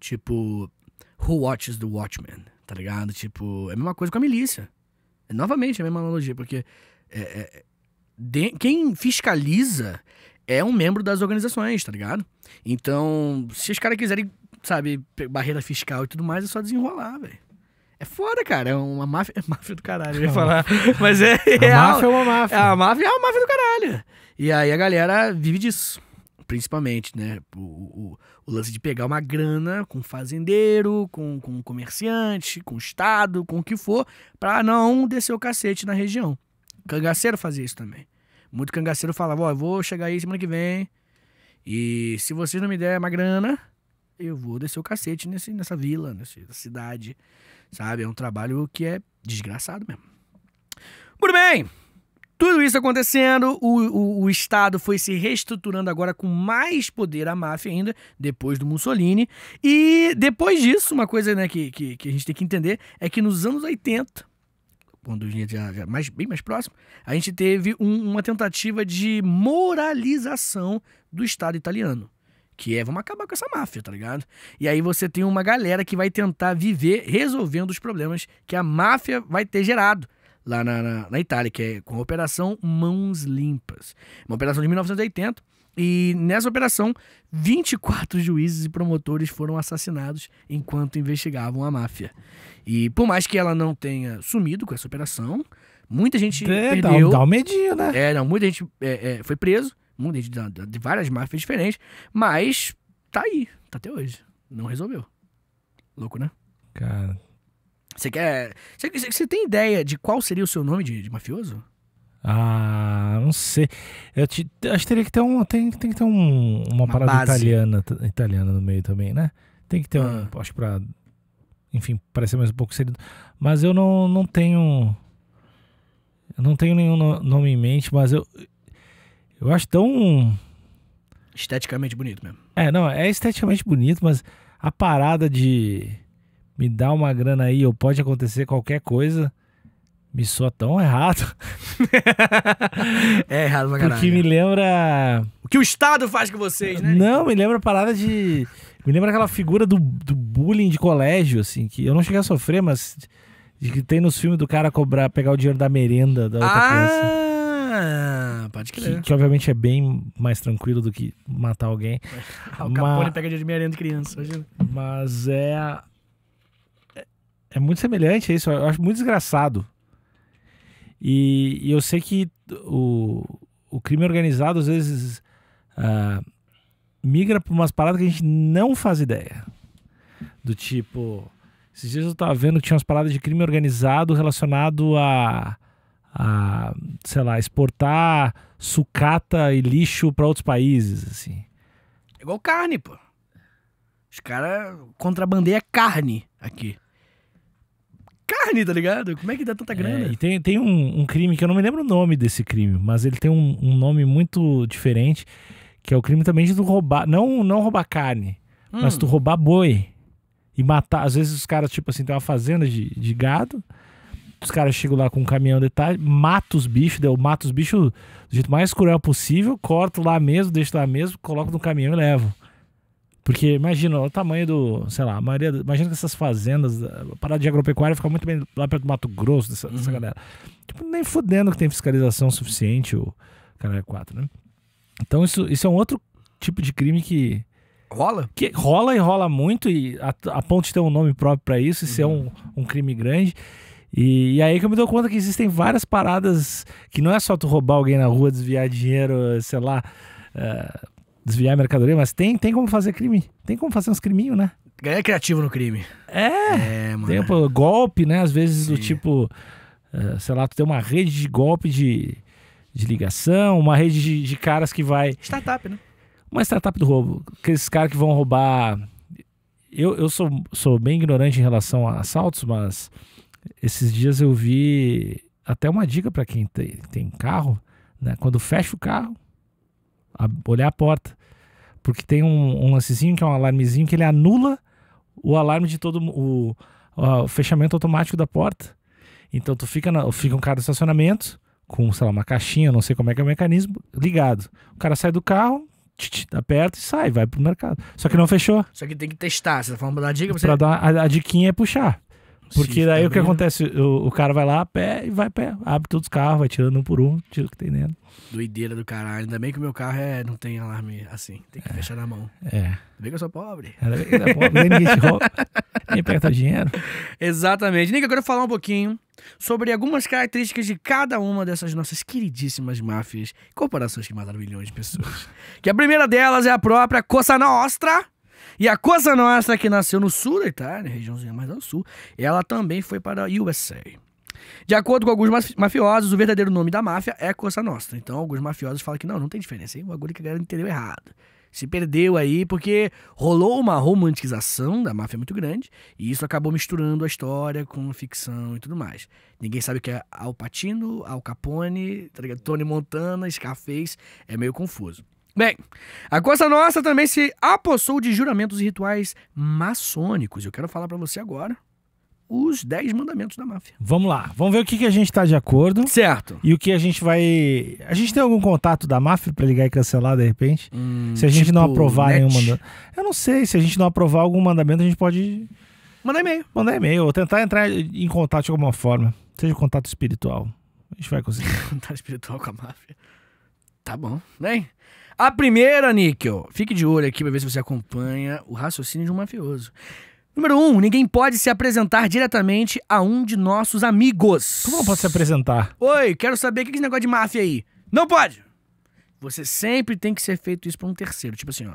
B: Tipo, Who Watches the Watchmen, tá ligado? Tipo, é a mesma coisa com a milícia. É, novamente, é a mesma analogia, porque é, é, de, quem fiscaliza é um membro das organizações, tá ligado? Então, se os caras quiserem, sabe, barreira fiscal e tudo mais, é só desenrolar, velho. É foda, cara. É uma máfia, é máfia do caralho, eu ia falar. Mas é. A máfia a, é uma máfia. É, a máfia é uma máfia do caralho. E aí a galera vive disso principalmente, né? O, o, o, lance de pegar uma grana com fazendeiro, com, com comerciante, com estado, com o que for, para não descer o cacete na região. Cangaceiro fazia isso também. Muito cangaceiro falava, ó, oh, vou chegar aí semana que vem e se vocês não me der uma grana, eu vou descer o cacete nesse, nessa vila, nessa cidade, sabe? É um trabalho que é desgraçado mesmo. Muito bem! Tudo isso acontecendo, o, o, o, Estado foi se reestruturando agora com mais poder à máfia ainda, depois do Mussolini. E depois disso, uma coisa né, que, que, que a gente tem que entender é que nos anos 80, quando a já, já mais, bem mais próximo, a gente teve um, uma tentativa de moralização do Estado italiano. Que é, vamos acabar com essa máfia, tá ligado? E aí você tem uma galera que vai tentar viver resolvendo os problemas que a máfia vai ter gerado lá na, na, na Itália, que é com a Operação Mãos Limpas. Uma operação de 1980. E nessa operação, 24 juízes e promotores foram assassinados enquanto investigavam a máfia. E por mais que ela não tenha sumido com essa operação, muita gente é, perdeu. Dá, dá um medinho, né? É, não, muita gente é, é, foi preso, muita gente de, de várias máfias diferentes, mas tá aí, tá até hoje. Não resolveu. Louco, né? Cara, você quer. Você, tem ideia de qual seria o seu nome de, de mafioso?
A: Ah, não sei. Eu te, acho que teria que ter um. Tem, tem que ter um, uma, uma parada italiana, italiana no meio também, né? Tem que ter ah. um. Acho pra. Enfim, parecer mais um pouco serido. Mas eu não, não tenho. Eu não tenho nenhum nome em mente, mas eu. Eu acho tão.
B: Esteticamente bonito mesmo.
A: É, não, é esteticamente bonito, mas a parada de me dá uma grana aí ou pode acontecer qualquer coisa, me soa tão errado. é errado pra caralho. Porque me lembra. O que o Estado faz com vocês, né? Não, me lembra a parada de. Me lembra aquela figura do, do bullying de colégio, assim, que eu não cheguei a sofrer, mas que tem nos filmes do cara cobrar, pegar o dinheiro da merenda da outra ah, criança. pode crer. Que, que, obviamente é bem mais tranquilo do que matar alguém. Ah, o Capone mas,
B: pega dinheiro de merenda de criança, imagina. Mas é
A: é muito semelhante a isso. Eu acho muito desgraçado. E, e eu sei que o, o crime organizado, às vezes, uh, migra para umas paradas que a gente não faz ideia. Do tipo. Esses dias eu tava vendo que tinha umas paradas de crime organizado relacionado a. a sei lá, exportar sucata e lixo para outros países, assim. É igual carne, pô. Os caras contrabandeiam
B: carne aqui carne, tá ligado? Como é que dá tanta é, grana? É, e
A: tem, tem um, um, crime que eu não me lembro o nome desse crime, mas ele tem um, um nome muito diferente, que é o crime também de tu roubar, não, não roubar carne, hum. mas tu roubar boi e matar. Às vezes os caras, tipo assim, tem uma fazenda de, de gado, os caras chegam lá com um caminhão de tal mata os bichos, eu mato os bichos do jeito mais cruel possível, corto lá mesmo, deixo lá mesmo, coloco no caminhão e levo. Porque imagina o tamanho do, sei lá, a maioria. Imagina que essas fazendas, a parada de agropecuária fica muito bem lá perto do Mato Grosso, dessa, uhum. dessa galera. Tipo, nem fudendo que tem fiscalização suficiente, o cara é quatro, né? Então isso, isso é um outro tipo de crime que.
B: Rola? Que rola
A: e rola muito, e a, a ponto de ter um nome próprio para isso, e uhum. um, um crime grande. E, e, aí que eu me dou conta que existem várias paradas que não é só tu roubar alguém na rua, desviar dinheiro, sei lá. Uh, desviar a mercadoria, mas tem, tem como fazer crime. Tem como fazer uns criminhos, né?
B: Ganhar criativo no crime. É, é mano. Tem,
A: golpe, né? Às vezes Sim. do tipo, eh, sei lá, tu tem uma rede de golpe de, de ligação, uma rede de, de caras que vai. Startup, né? Uma startup do roubo. Aqueles caras que vão roubar. Eu, eu sou, sou bem ignorante em relação a assaltos, mas esses dias eu vi até uma dica para quem tem, tem carro, né? Quando fecha o carro, a, olhar a porta. Porque tem um, um, lancezinho que é um alarmezinho que ele anula o alarme de todo o, o fechamento automático da porta. Então tu fica, na, fica um cara no estacionamento com, sei lá, uma caixinha, não sei como é que é o mecanismo, ligado. O cara sai do carro, tch, tch, aperta e sai, vai pro mercado. Só que não fechou.
B: Só que tem que testar, você tá falando da dica? Você... Pra dar
A: a, a diquinha é puxar. Porque daí também. o que né? acontece? O, o, cara vai lá a pé e vai a pé. Abre todos os carros, vai tirando um por um, tira o que tem dentro.
B: Doideira do caralho. Ainda bem que o meu carro é, não tem alarme assim. Tem que é. fechar na mão. É. Ainda bem que eu sou pobre. Ainda bem que eu sou pobre. nem ninguém te rouba. Nem pega dinheiro. Exatamente. Nick, eu quero falar um pouquinho sobre algumas características de cada uma dessas nossas queridíssimas máfias, corporações que mataram milhões de pessoas. que a primeira delas é a própria Coça Nostra e a Cosa Nostra, que nasceu no sul da Itália, regiãozinha mais ao sul, ela também foi para a USA. De acordo com alguns mafiosos, o verdadeiro nome da máfia é Cosa Nostra. Então, alguns mafiosos falam que não, não tem diferença. Hein? O bagulho que a galera entendeu errado. Se perdeu aí porque rolou uma romantização da máfia muito grande e isso acabou misturando a história com ficção e tudo mais. Ninguém sabe o que é Al Pacino, Al Capone, tá Tony Montana, Scarface. É meio confuso. Bem, a Costa Nossa também se apossou de juramentos e rituais maçônicos. Eu quero falar para você agora os 10 mandamentos da máfia.
A: Vamos lá, vamos ver o que, que a gente está de acordo. Certo. E o que a gente vai. A gente tem algum contato da máfia para ligar e cancelar de repente? Hum, se a gente tipo não aprovar net? nenhum mandamento. Eu não sei, se a gente não aprovar algum mandamento, a gente pode. Mandar e-mail. Mandar e-mail, ou tentar entrar em contato de alguma forma. Seja contato espiritual. A gente vai conseguir.
B: contato espiritual com a máfia. Tá bom, né? A primeira, Níquel, fique de olho aqui para ver se você acompanha o raciocínio de um mafioso. Número um, ninguém pode se apresentar diretamente a um de nossos amigos. Como não pode se
A: apresentar?
B: Oi, quero saber o que é esse negócio de máfia aí. Não pode! Você sempre tem que ser feito isso pra um terceiro. Tipo assim, ó.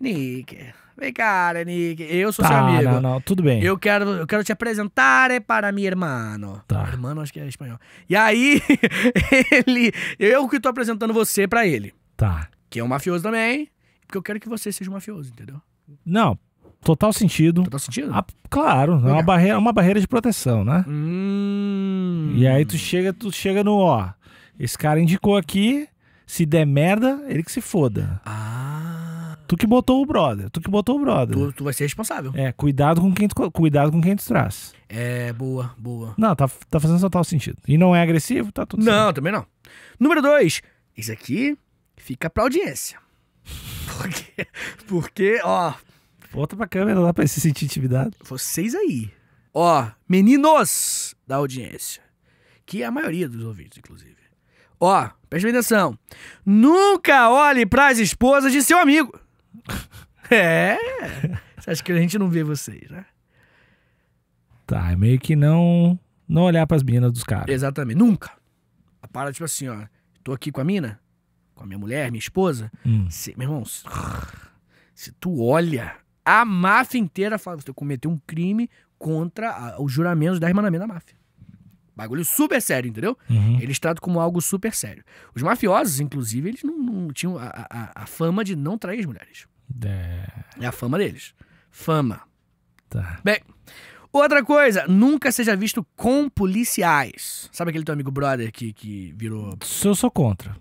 B: Nick, vem cá, Nick. Eu sou tá, seu amigo. Não, não, tudo bem. Eu quero, eu quero te apresentar é para minha irmão. Tá. Irmão, acho que é espanhol. E aí, ele. Eu que tô apresentando você para ele. Tá que é um mafioso também, porque eu quero que você seja um mafioso, entendeu?
A: Não, total sentido. Total sentido? Ah, claro, é uma barreira, é uma barreira de proteção, né? Hum. E aí tu chega, tu chega no, ó, esse cara indicou aqui, se der merda, ele que se foda. Ah. Tu que botou o brother, tu que botou o brother. Tu, tu vai ser responsável. É, cuidado com quem tu, cuidado com quem tu traz. É, boa, boa. Não, tá, tá fazendo total sentido. E não é agressivo,
B: tá tudo Não, certo. também não. Número dois, isso aqui Fica pra audiência. Porque, porque ó.
A: Volta pra câmera lá pra se sentir intimidado.
B: Vocês aí. Ó, meninos da audiência. Que é a maioria dos ouvintes, inclusive. Ó, preste atenção. Nunca olhe pras esposas de seu amigo. é. Você acha que a gente não vê vocês, né?
A: Tá, é meio que não não olhar pras meninas dos caras.
B: Exatamente, nunca. A tipo assim, ó. Tô aqui com a mina, com a minha mulher, minha esposa, hum. se, meu irmão, se, se tu olha, a máfia inteira fala que tu cometeu um crime contra os juramentos da mandamentos da máfia. Bagulho super sério, entendeu? Uhum. Eles tratam como algo super sério. Os mafiosos, inclusive, eles não, não tinham a, a, a, fama de não trair as mulheres. É, é a fama deles. Fama. Tá. Bem, Outra coisa, nunca seja visto com policiais. Sabe aquele teu amigo brother que, que virou.
A: Se eu sou contra.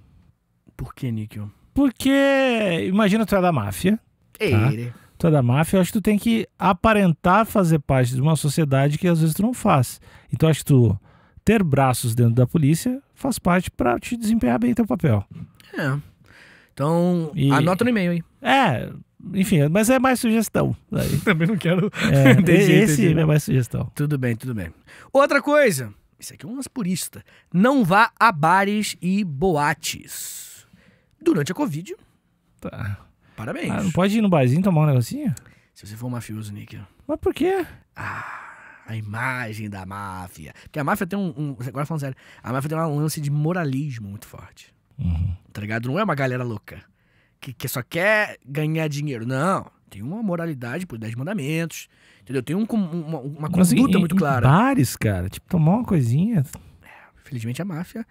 A: Por que, Níquel? Porque, imagina tu é da máfia. Tá? É tu é da máfia, eu acho que tu tem que aparentar fazer parte de uma sociedade que às vezes tu não faz. Então acho que tu ter braços dentro da polícia faz parte para te desempenhar bem teu papel. É. Então, e... anota no e-mail aí. É, enfim, mas é mais sugestão. Também não quero. É, esse é mais sugestão. Tudo bem, tudo bem.
B: Outra coisa, isso aqui é umas puristas. Não vá a bares e boates durante a Covid. Tá.
A: Parabéns. Ah, não pode ir no barzinho tomar um negocinho? Se você for um mafioso, Nick.
B: Mas por quê? Ah a imagem da máfia. Porque a máfia tem um, um, Agora falando sério, a máfia tem um lance de moralismo muito forte. Uhum. Tá ligado? Não é uma galera louca que, que só quer ganhar dinheiro. Não. Tem uma moralidade por 10 mandamentos. Entendeu? Tem um, uma,
A: uma Mas assim, conduta em, muito clara. Em bares, cara. Tipo, tomar uma coisinha. É,
B: felizmente a máfia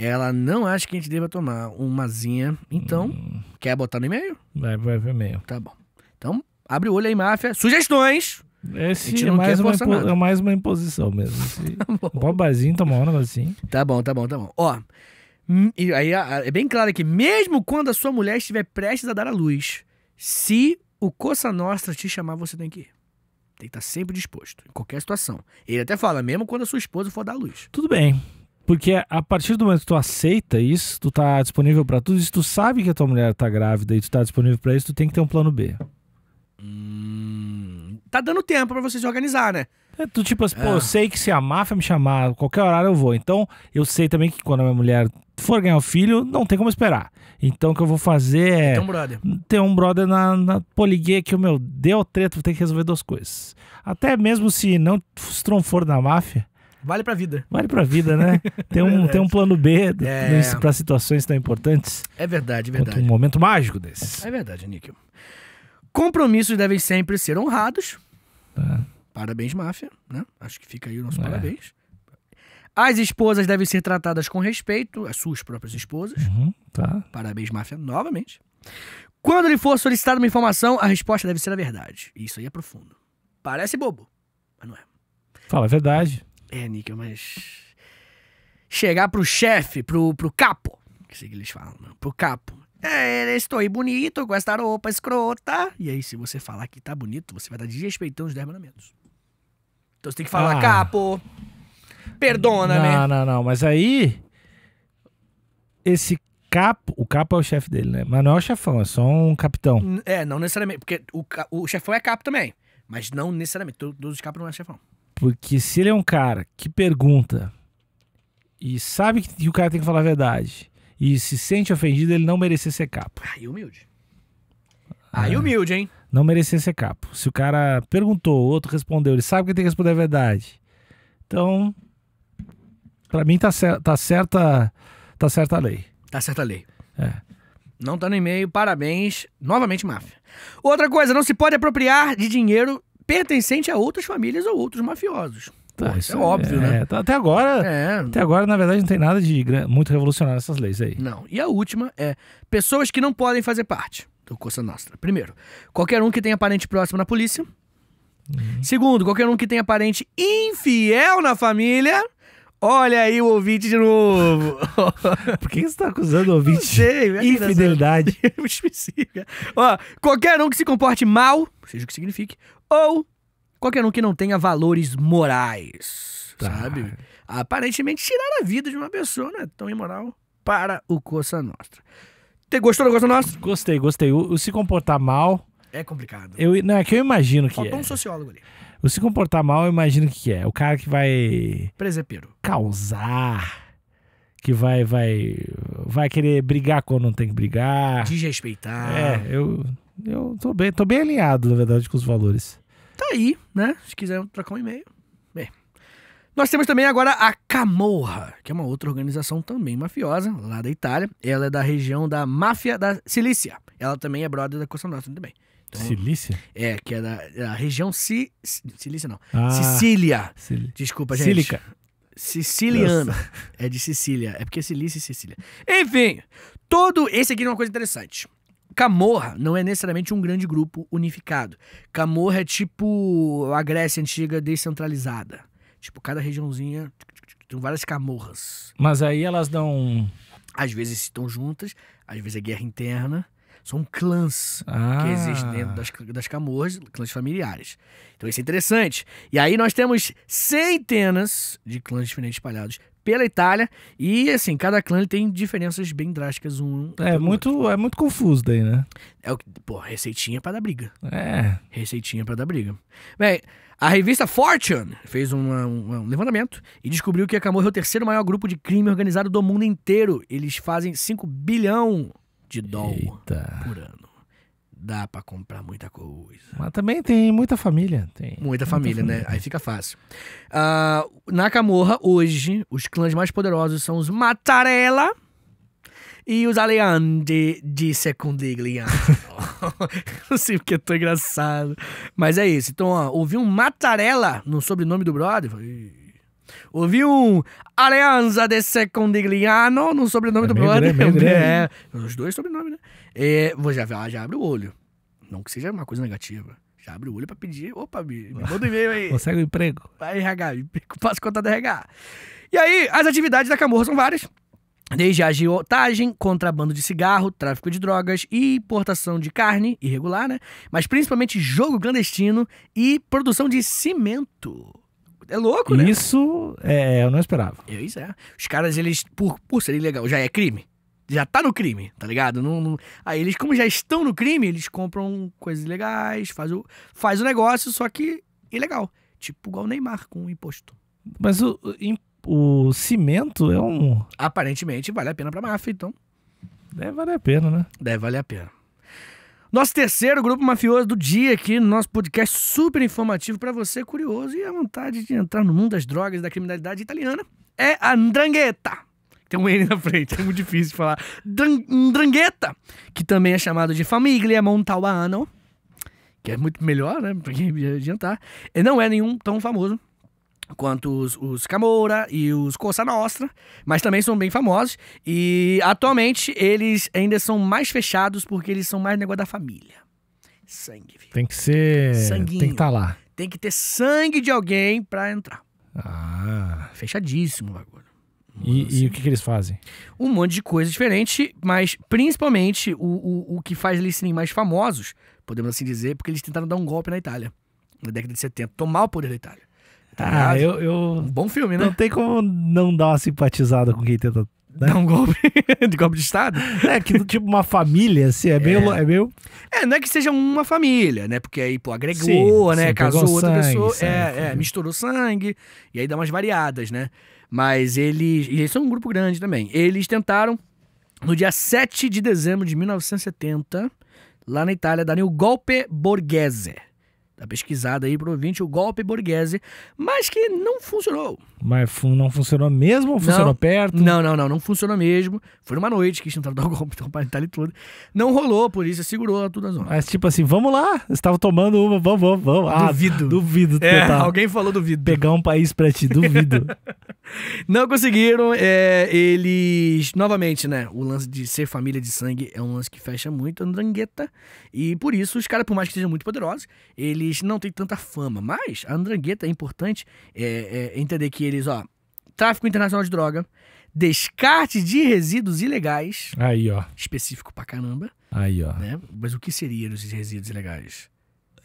B: ela não acha que a gente deva tomar uma zinha. Então, hum. quer botar no
A: e-mail? Vai, vai
B: ver e-mail. Tá bom. Então, abre o olho aí, máfia. Sugestões! Esse é mais, uma impo... é
A: mais uma imposição mesmo. Esse... tá Bobazinho, toma uma assim. Tá bom, tá bom, tá bom.
B: Ó, hum, e aí é bem claro que mesmo quando a sua mulher estiver prestes a dar à luz, se o Coça Nostra te chamar, você tem que ir. Tem que estar sempre disposto, em qualquer situação. Ele até fala, mesmo quando a sua esposa for dar à luz.
A: Tudo bem. Porque a partir do momento que tu aceita isso, tu tá disponível para tudo, se tu sabe que a tua mulher tá grávida e tu tá disponível para isso, tu tem que ter um plano B. Hum, tá dando tempo para você se organizar, né? É, tu tipo assim, é. pô, eu ah. sei que se a máfia me chamar, qualquer horário eu vou. Então, eu sei também que quando a minha mulher for ganhar o filho, não tem como esperar. Então, o que eu vou fazer é. Tem um brother. Ter um brother na, na poligueia que o meu deu treta, vou ter que resolver duas coisas. Até mesmo se não se for da máfia, Vale pra vida.
B: Vale pra vida, né? É tem
A: um, é tem um plano B é... para situações tão importantes. É verdade, é verdade. Um momento mágico
B: desses É verdade, Níquel. Compromissos devem sempre ser honrados. É. Parabéns, máfia, né? Acho que fica aí o nosso é. parabéns. As esposas devem ser tratadas com respeito, as suas próprias esposas. Uhum, tá. Parabéns, máfia, novamente. Quando lhe for solicitada uma informação, a resposta deve ser a verdade. Isso aí é profundo. Parece bobo, mas
A: não é. Fala a verdade. É, Nica, mas.
B: Chegar pro chefe, pro, pro capo. Que é que eles falam, não? Pro capo. É, estou aí bonito com esta roupa escrota. E aí, se você falar que tá bonito, você vai dar desrespeitão os 10 mandamentos. Então você tem que falar, ah. capo,
A: perdona-me. Não, não, não, mas aí. Esse capo. O capo é o chefe dele, né? Mas não é o chefão, é só um capitão.
B: É, não necessariamente. Porque o, o chefão é capo também. Mas não necessariamente. Todos os capos não é chefão.
A: Porque se ele é um cara que pergunta e sabe que o cara tem que falar a verdade e se sente ofendido, ele não merecia ser capo Aí humilde. Ah. Aí humilde, hein? Não merecia ser capo. Se o cara perguntou, o outro respondeu, ele sabe que tem que responder a verdade. Então, para mim tá, cer tá certa tá certa a lei. Tá certa a lei. É.
B: Não tá no e-mail, parabéns. Novamente, máfia. Outra coisa, não se pode apropriar de dinheiro pertencente a outras famílias ou outros mafiosos.
A: Tá, Pô, isso é, é óbvio, é, né? Tá, até agora, é... até agora, na verdade, não tem nada de muito revolucionário essas leis aí.
B: Não. E a última é pessoas que não podem fazer parte do Costa Nostra. Primeiro, qualquer um que tenha parente próximo na polícia. Uhum. Segundo, qualquer um que tenha parente infiel na família. Olha aí o ouvinte de novo.
A: Por que você está acusando o ouvinte? Não sei, minha Infidelidade.
B: Ó, qualquer um que se comporte mal, seja o que signifique, ou qualquer um que não tenha valores morais, tá. sabe? Aparentemente tirar a vida de uma pessoa não é tão imoral
A: para o Coça Nostra. Te gostou do Coça Nostra? Gostei, gostei. O, o, se comportar mal... É complicado. Eu, não, é que eu imagino que Faltou é. um sociólogo ali. O se comportar mal, eu imagino o que, que é. O cara que vai. Presepeiro. Causar. Que vai, vai. Vai querer brigar quando não tem que brigar.
B: Desrespeitar. É,
A: eu. Eu tô bem, tô bem alinhado, na verdade, com os valores. Tá aí, né?
B: Se quiser trocar um e-mail. Bem. Nós temos também agora a Camorra, que é uma outra organização também mafiosa, lá da Itália. Ela é da região da máfia da Cilícia. Ela também é brother da Costa Nostra também.
A: Então, Cilícia?
B: É, que é da, da região si Cilícia, não. Ah, Sicília. Cili... Desculpa, gente. Cílica. Siciliana. Nossa. É de Sicília. É porque é Cilícia e Sicília. Enfim, todo. Esse aqui é uma coisa interessante. Camorra não é necessariamente um grande grupo unificado. Camorra é tipo a Grécia antiga descentralizada. Tipo, cada regiãozinha tem várias camorras. Mas aí elas dão. Às vezes estão juntas, às vezes é guerra interna. São clãs ah. que existem dentro das, das camorras, clãs familiares. Então isso é interessante. E aí nós temos centenas de clãs diferentes espalhados pela Itália e assim cada clã tem diferenças bem drásticas um é muito
A: outro. é muito confuso daí né
B: é o pô receitinha para dar briga é receitinha para dar briga bem a revista Fortune fez um, um levantamento e descobriu que a Camorra é o terceiro maior grupo de crime organizado do mundo inteiro eles fazem 5 bilhão de dólar Eita. por ano. Dá para comprar muita coisa.
A: Mas também tem muita família. Tem muita, muita família, né? família, né?
B: Aí fica fácil. Uh, ah, na Camorra, hoje, os clãs mais poderosos são os matarella e os Aleandre de Secundigliano. Não sei porque eu é tô engraçado. Mas é isso. Então, ó, ouvi um matarella no sobrenome do brother. Falei, Ouvi um Alianza de Secondigliano no sobrenome é do brother. Grande, é, é, os dois sobrenomes, né? E, é, já, já abre o olho. Não que seja uma coisa negativa. Já abre o olho pra pedir. Opa, me, me manda um e-mail aí. Consegue um emprego. Vai, RH, faço conta da RH. E aí, as atividades da Camorra são várias. Desde agiotagem, contrabando de cigarro, tráfico de drogas e importação de carne, irregular, né? Mas principalmente jogo clandestino e produção de cimento. É louco,
A: né? Isso é, eu não esperava.
B: Isso é. Os caras, eles, por, por ser ilegal, já é crime. Já tá no crime, tá ligado? Não, não... Aí eles, como já estão no crime, eles compram coisas ilegais, faz o, faz o negócio, só que ilegal. Tipo igual o Neymar com o imposto.
A: Mas o, o cimento é um.
B: Aparentemente vale a pena pra máfia, então. Deve valer a pena, né? Deve valer a pena. Nosso terceiro grupo mafioso do dia aqui no nosso podcast super informativo para você curioso e a vontade de entrar no mundo das drogas e da criminalidade italiana é a Ndrangheta. Tem um N na frente, é muito difícil de falar. Ndrangheta, que também é chamado de Famiglia Montalbano, que é muito melhor, né, para quem adiantar. Não é nenhum tão famoso, quanto os, os Camoura e os Coça Nostra, mas também são bem famosos. E atualmente eles ainda são mais fechados porque eles são mais negócio da família.
A: Sangue, viu? Tem que ser. Sanguinho. Tem que estar tá lá.
B: Tem que ter sangue de alguém pra entrar.
A: Ah.
B: Fechadíssimo
A: agora E, e, o que, que, eles fazem?
B: Um monte de coisa diferente, mas principalmente o, o, o que faz eles serem mais famosos, podemos assim dizer, porque eles tentaram dar um golpe na Itália, na década de 70, tomar o poder da Itália.
A: Tá ah, eu, eu, bom filme, né? Não tem como não dar uma simpatizada com quem tenta. Né? um golpe de golpe de Estado? É, que tipo uma família, assim, é, meio. É. é.
B: meio... é não é que seja uma família, né? Porque aí, pô, agregou, sim, né? Sim, Casou outra sangue, pessoa. Sangue, é, é, misturou sangue. E aí dá umas variadas, né? Mas eles. E eles são um grupo grande também. Eles tentaram, no dia 7 de dezembro de 1970, lá na Itália, darem o golpe borghese da tá pesquisada aí pro ouvinte, o golpe Borghese, mas que não funcionou.
A: Mas fun não funcionou mesmo? Ou funcionou não, perto?
B: Não, não, não, não funcionou mesmo. Foi numa noite que tentaram dar o golpe, então tá ali tudo. Não rolou, a polícia segurou tudo na zona.
A: Mas tipo assim, vamos lá, estava tomando uma, vamos, vamos, vamos. Ah, duvido. Duvido. É, tentar alguém falou duvido. Pegar um país pra ti, duvido.
B: não conseguiram, é, eles, novamente, né, o lance de ser família de sangue é um lance que fecha muito a andrangueta, e por isso os caras, por mais que sejam muito poderosos, eles eles não têm tanta fama, mas a Andrangheta é importante é, é, entender que eles, ó, tráfico internacional de droga, descarte de resíduos ilegais. Aí, ó. Específico pra caramba.
A: Aí, ó. Né?
B: Mas o que seriam esses resíduos ilegais?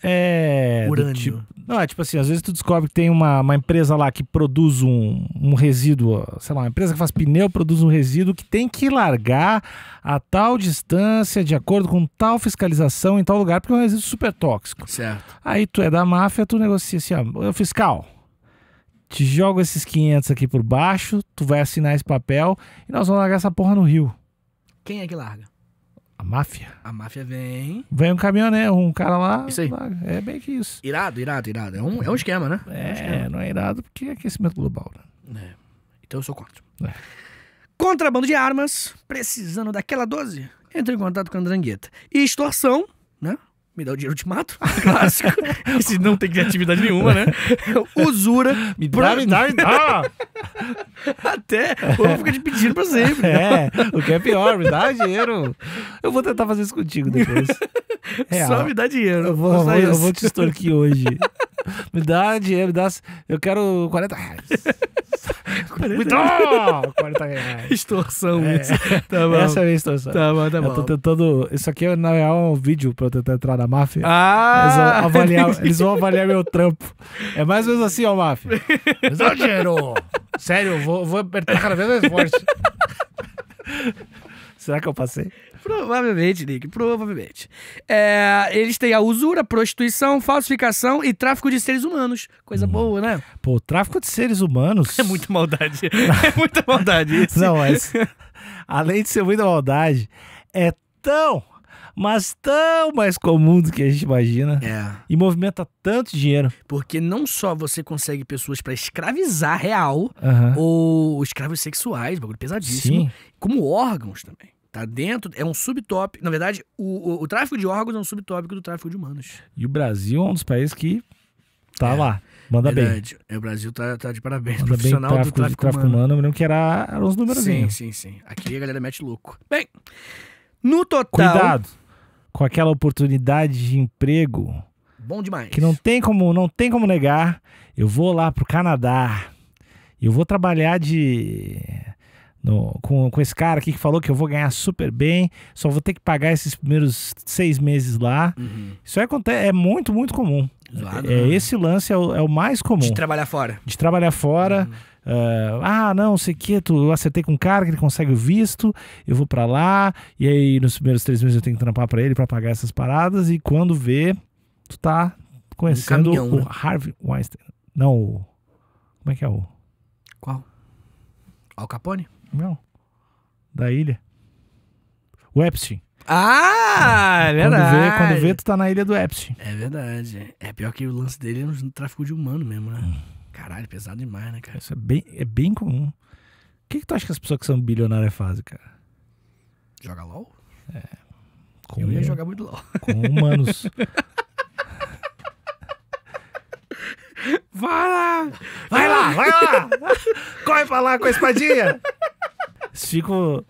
A: É. Urânio. Tipo, não, é tipo assim, às vezes tu descobre que tem uma, uma empresa lá que produz um, um resíduo, sei lá, uma empresa que faz pneu produz um resíduo que tem que largar a tal distância, de acordo com tal fiscalização em tal lugar, porque é um resíduo super tóxico. Certo. Aí tu é da máfia, tu negocia assim, ó, fiscal, te jogo esses 500 aqui por baixo, tu vai assinar esse papel e nós vamos largar essa porra no rio.
B: Quem é que larga? A máfia. A máfia vem.
A: Vem um caminhão né, um cara lá. Isso aí. Lá, é
B: bem que isso. Irado, irado, irado. É um, é um esquema, né? É, é um esquema. não é irado porque é aquecimento global, né? É. Então eu sou contra. É. Contrabando de armas, precisando daquela dose? Entre em contato com a Andrangueta. E extorsão, me dá o dinheiro, eu te mato. Clássico. Esse não tem criatividade nenhuma, né? Usura. Me dá, pra... me dá, me dá.
A: Até. O povo fica te pedindo pra sempre. É, o que é pior, me dá dinheiro. Eu vou tentar fazer isso contigo depois. Real. Só me dá dinheiro. Eu vou, eu vou, eu vou te extorquir hoje. me dá dinheiro, me dá. Eu quero 40 reais. 40 me dá! 40 reais. Extorção. é. Tá bom. Essa é a minha extorção. Tá bom, tá bom. Eu tô tentando. Isso aqui, na real, é um vídeo pra eu tentar entrar na da máfia. Ah! Eles vão avaliar, eles vão avaliar meu trampo. É mais ou menos assim, ó, máfia. Exagero! Sério, vou, vou apertar cada vez mais forte. Será que eu passei? Provavelmente, Nick, provavelmente.
B: É, eles têm a usura, prostituição, falsificação e tráfico de seres humanos.
A: Coisa hum. boa, né? Pô, tráfico de seres humanos. É muita maldade. é muita maldade isso. Não, mas. Além de ser muita maldade, é tão mas tão mais comum do que a gente imagina. É. E movimenta tanto dinheiro. Porque não
B: só você consegue pessoas para escravizar real, uhum. ou escravos sexuais, bagulho pesadíssimo, Sim. como órgãos também. Tá dentro, é um subtópico. Na verdade, o, o, o, tráfico de órgãos é um subtópico do tráfico de humanos.
A: E o Brasil é um dos países que tá é. lá. Manda Verdade. bem. É, o Brasil tá, tá de parabéns. Manda Profissional bem, tráfico, do tráfico, tráfico humano. humano. Eu lembro que era, eram os números. Sim, sim,
B: sim. Aqui a galera mete louco. Bem,
A: no total... Cuidado com aquela oportunidade de emprego.
B: Bom demais. Que
A: não tem como, não tem como negar. Eu vou lá pro Canadá. Eu vou trabalhar de no, com, com esse cara aqui que falou que eu vou ganhar super bem, só vou ter que pagar esses primeiros seis meses lá. Uhum. Isso é, é muito, muito comum. é, né? Esse lance é o, é o mais comum. De trabalhar fora. De trabalhar fora. Uhum Uh, ah, não, sei que, tu, eu acertei com um cara que ele consegue o visto, eu vou para lá, e aí nos primeiros três meses eu tenho que trampar para ele para pagar essas paradas, e quando vê, tu tá conhecendo um caminhão, o né? Harvey Weinstein. Não, o... como é que é o. Qual? Al Capone? Não. Da ilha. O Epstein. Ah, é, é verdade. Vê, quando vê, tu tá na ilha do Epstein.
B: É verdade. É pior que o lance dele é no tráfico de humano mesmo, né? Hum. Caralho, pesado demais, né,
A: cara? Isso é bem, é bem comum. O que, que tu acha que as pessoas que são bilionárias fazem, cara?
B: Joga LOL? É. Com eu ia jogar muito LOL.
A: Com humanos. Vai lá! Vai lá, vai lá! Corre pra lá com a espadinha! Fico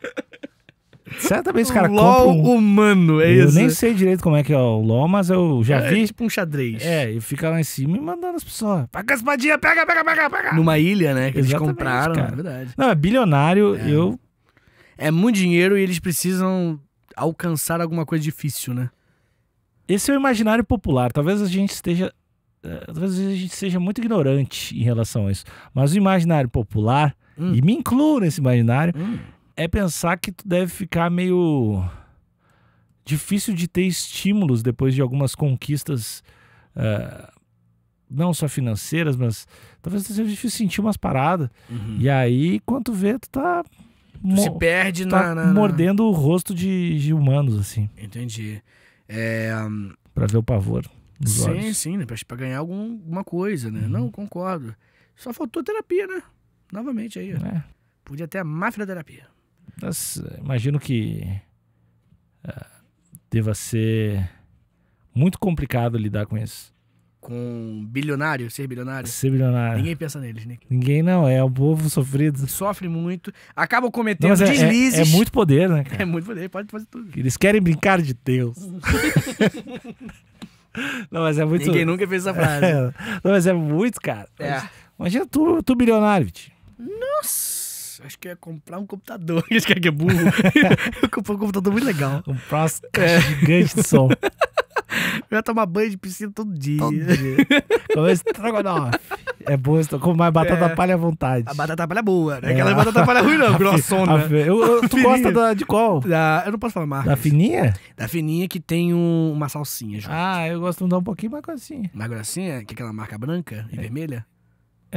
A: Certamente os caras LOL compram. humano, é eu isso. Eu nem sei direito como é que é o LOL, mas eu já é, vi. É tipo um xadrez. É, e fica lá em cima e mandando as pessoas. Paga as padinhas, pega, pega, pega, pega. Numa ilha, né? Que Exatamente, eles compraram. Cara. É verdade. Não, é bilionário, é.
B: eu. É muito dinheiro e eles precisam alcançar alguma coisa difícil, né?
A: Esse é o imaginário popular. Talvez a gente esteja. Eh, talvez a gente seja muito ignorante em relação a isso. Mas o imaginário popular, hum. e me incluo nesse imaginário, hum é pensar que tu deve ficar meio difícil de ter estímulos depois de algumas conquistas, uh, não só financeiras, mas talvez seja difícil sentir umas paradas. Uhum. E aí, quando tu vê, tu tá. Tu se perde tá na, na, mordendo o rosto de, de humanos, assim.
B: Entendi. É,
A: Pra ver o pavor.
B: sim, olhos. sim, né? pra, ganhar algum, alguma coisa, né? Uhum. Não, concordo. Só faltou terapia, né? Novamente aí. É. Podia ter a máfia da terapia.
A: Mas eh, imagino que uh, deva ser muito complicado lidar com isso.
B: Com bilionário, ser bilionário?
A: Ser bilionário. Ninguém pensa neles, né? Ninguém não, é o povo sofrido. Sofre muito,
B: acabam cometendo não, deslizes. É, é, é muito poder, né? Cara? É muito poder, pode fazer tudo.
A: Eles querem brincar de Deus. não, mas é muito. Ninguém nunca fez essa frase. não, mas é muito, cara. É. Imagina tu, tu bilionário, Vitinho.
B: Nossa! acho que ia é comprar um computador. Esse
A: cara é que é burro. eu comprei um computador muito legal. Comprar umas caixas é. gigantes de som.
B: Eu ia tomar banho de piscina todo dia. Todo dia. Comer estrogonofe.
A: É boa, com mais batata é. palha à vontade. A batata
B: palha é boa, né? É. Aquela batata palha ruim não, grossona. Fi, eu, eu, tu gosta da, de qual? Da, eu não posso falar marca. Da fininha? Da fininha que tem um, uma salsinha junto. Ah, eu gosto de dar um pouquinho mais grossinha. Mais grossinha? Que é aquela marca branca e é.
A: vermelha?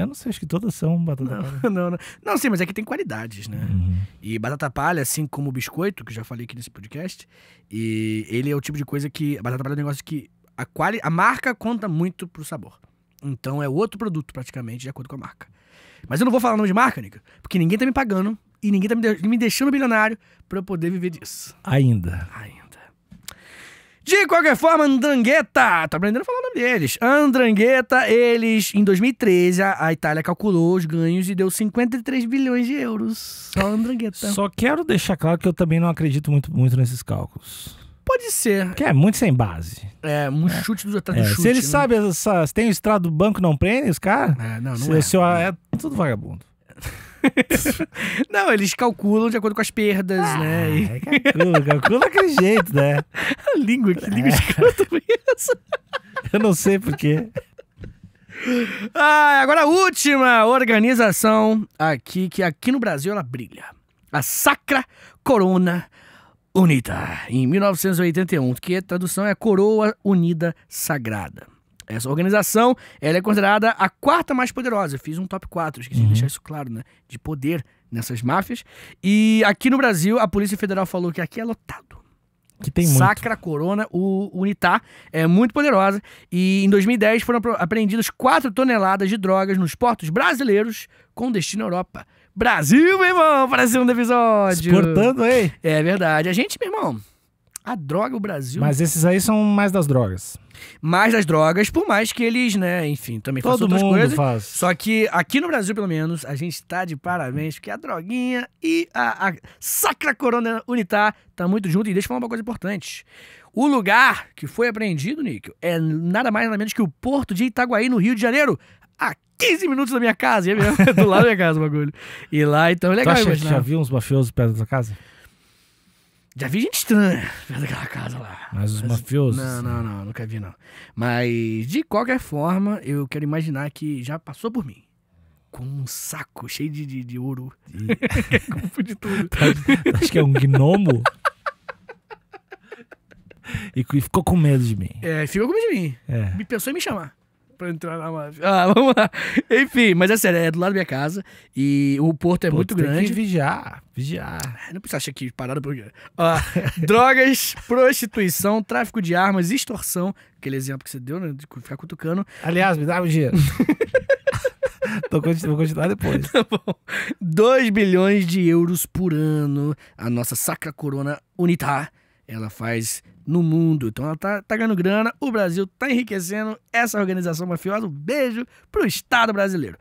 A: Eu não sei, acho que todas são batata não, palha. Não, não.
B: não, sim, mas é que tem qualidades, né? Uhum. E batata palha, assim como o biscoito, que eu já falei aqui nesse podcast, e ele é o tipo de coisa que. A batata palha é um negócio que a, quali, a marca conta muito pro sabor. Então é outro produto, praticamente, de acordo com a marca. Mas eu não vou falar o nome de marca, Nica, porque ninguém tá me pagando e ninguém tá me, de me deixando bilionário para eu poder viver disso.
A: Ainda. Ainda.
B: De qualquer forma, Andrangheta, tô aprendendo a falar o nome deles. Andrangheta, eles, em 2013, a, a Itália calculou os ganhos e deu 53 bilhões de euros. Só Andrangheta.
A: Só quero deixar claro que eu também não acredito muito, muito nesses cálculos.
B: Pode ser. Que é
A: muito sem base. É, um é. chute do é, atrás é. do chute. Se ele né? se tem o estrado do banco não prende os caras. É, não, não se, é. Se, é, é tudo vagabundo. não, eles calculam de acordo com as perdas, né? ah, né? E... É, calcula, calcula jeito, né? A língua, que língua é. escrota essa? Eu não sei porquê.
B: Ah, agora a última organização aqui, que aqui no Brasil ela brilha. A Sacra Corona Unida, em 1981, que a tradução é Coroa Unida Sagrada. Essa organização, ela é considerada a quarta mais poderosa. Eu fiz um top 4, esqueci uhum. de deixar isso claro, né? De poder nessas máfias. E aqui no Brasil, a Polícia Federal falou que aqui é lotado. Que tem muito. Sacra Corona, o Unitá, é muito poderosa. E em 2010 foram apreendidas 4 toneladas de drogas nos portos brasileiros com destino à Europa. Brasil, meu irmão, para segundo episódio. Exportando, hein? É verdade. A gente, meu irmão, a droga, o Brasil. Mas esses aí são mais das drogas. Mais das drogas, por mais que eles, né, enfim, também Todo façam outras mundo coisas. Faz. Só que aqui no Brasil, pelo menos, a gente tá de parabéns, porque a droguinha e a, a Sacra Corona Unitar tá muito junto. E deixa eu falar uma coisa importante. O lugar que foi apreendido, Níquel, é nada mais nada menos que o Porto de Itaguaí, no Rio de Janeiro, a 15 minutos da minha casa. É mesmo, é do lado da minha casa o bagulho. E lá, então, é legal. Tu acha que já viu
A: uns mafiosos perto da casa?
B: Já vi gente estranha
A: perto daquela casa lá. Mas os mafiosos? Não, não,
B: não, nunca vi não.
A: Mas
B: de qualquer forma, eu quero imaginar que já passou por mim. Com um saco cheio de, de, de ouro. E... de tudo. Tá, acho que é
A: um gnomo. e ficou com medo de mim.
B: É, ficou com medo de mim. É. Me pensou em me chamar pra entrar na máfia. Ah, vamos lá. Enfim, mas é sério, é do lado da minha casa e o porto é Pô, muito grande. Tem que vigiar, vigiar. É, não precisa achar que parada por ah, Drogas, prostituição, tráfico de armas, extorsão. Aquele exemplo que você deu, né? De ficar cutucando. Aliás, me dá um dinheiro. Tô, vou continuar depois. Tá bom. 2 bilhões de euros por ano. A nossa sacra corona unitar ela faz no mundo. Então ela tá, tá ganhando grana, o Brasil tá enriquecendo essa organização mafiosa. Um beijo pro Estado brasileiro.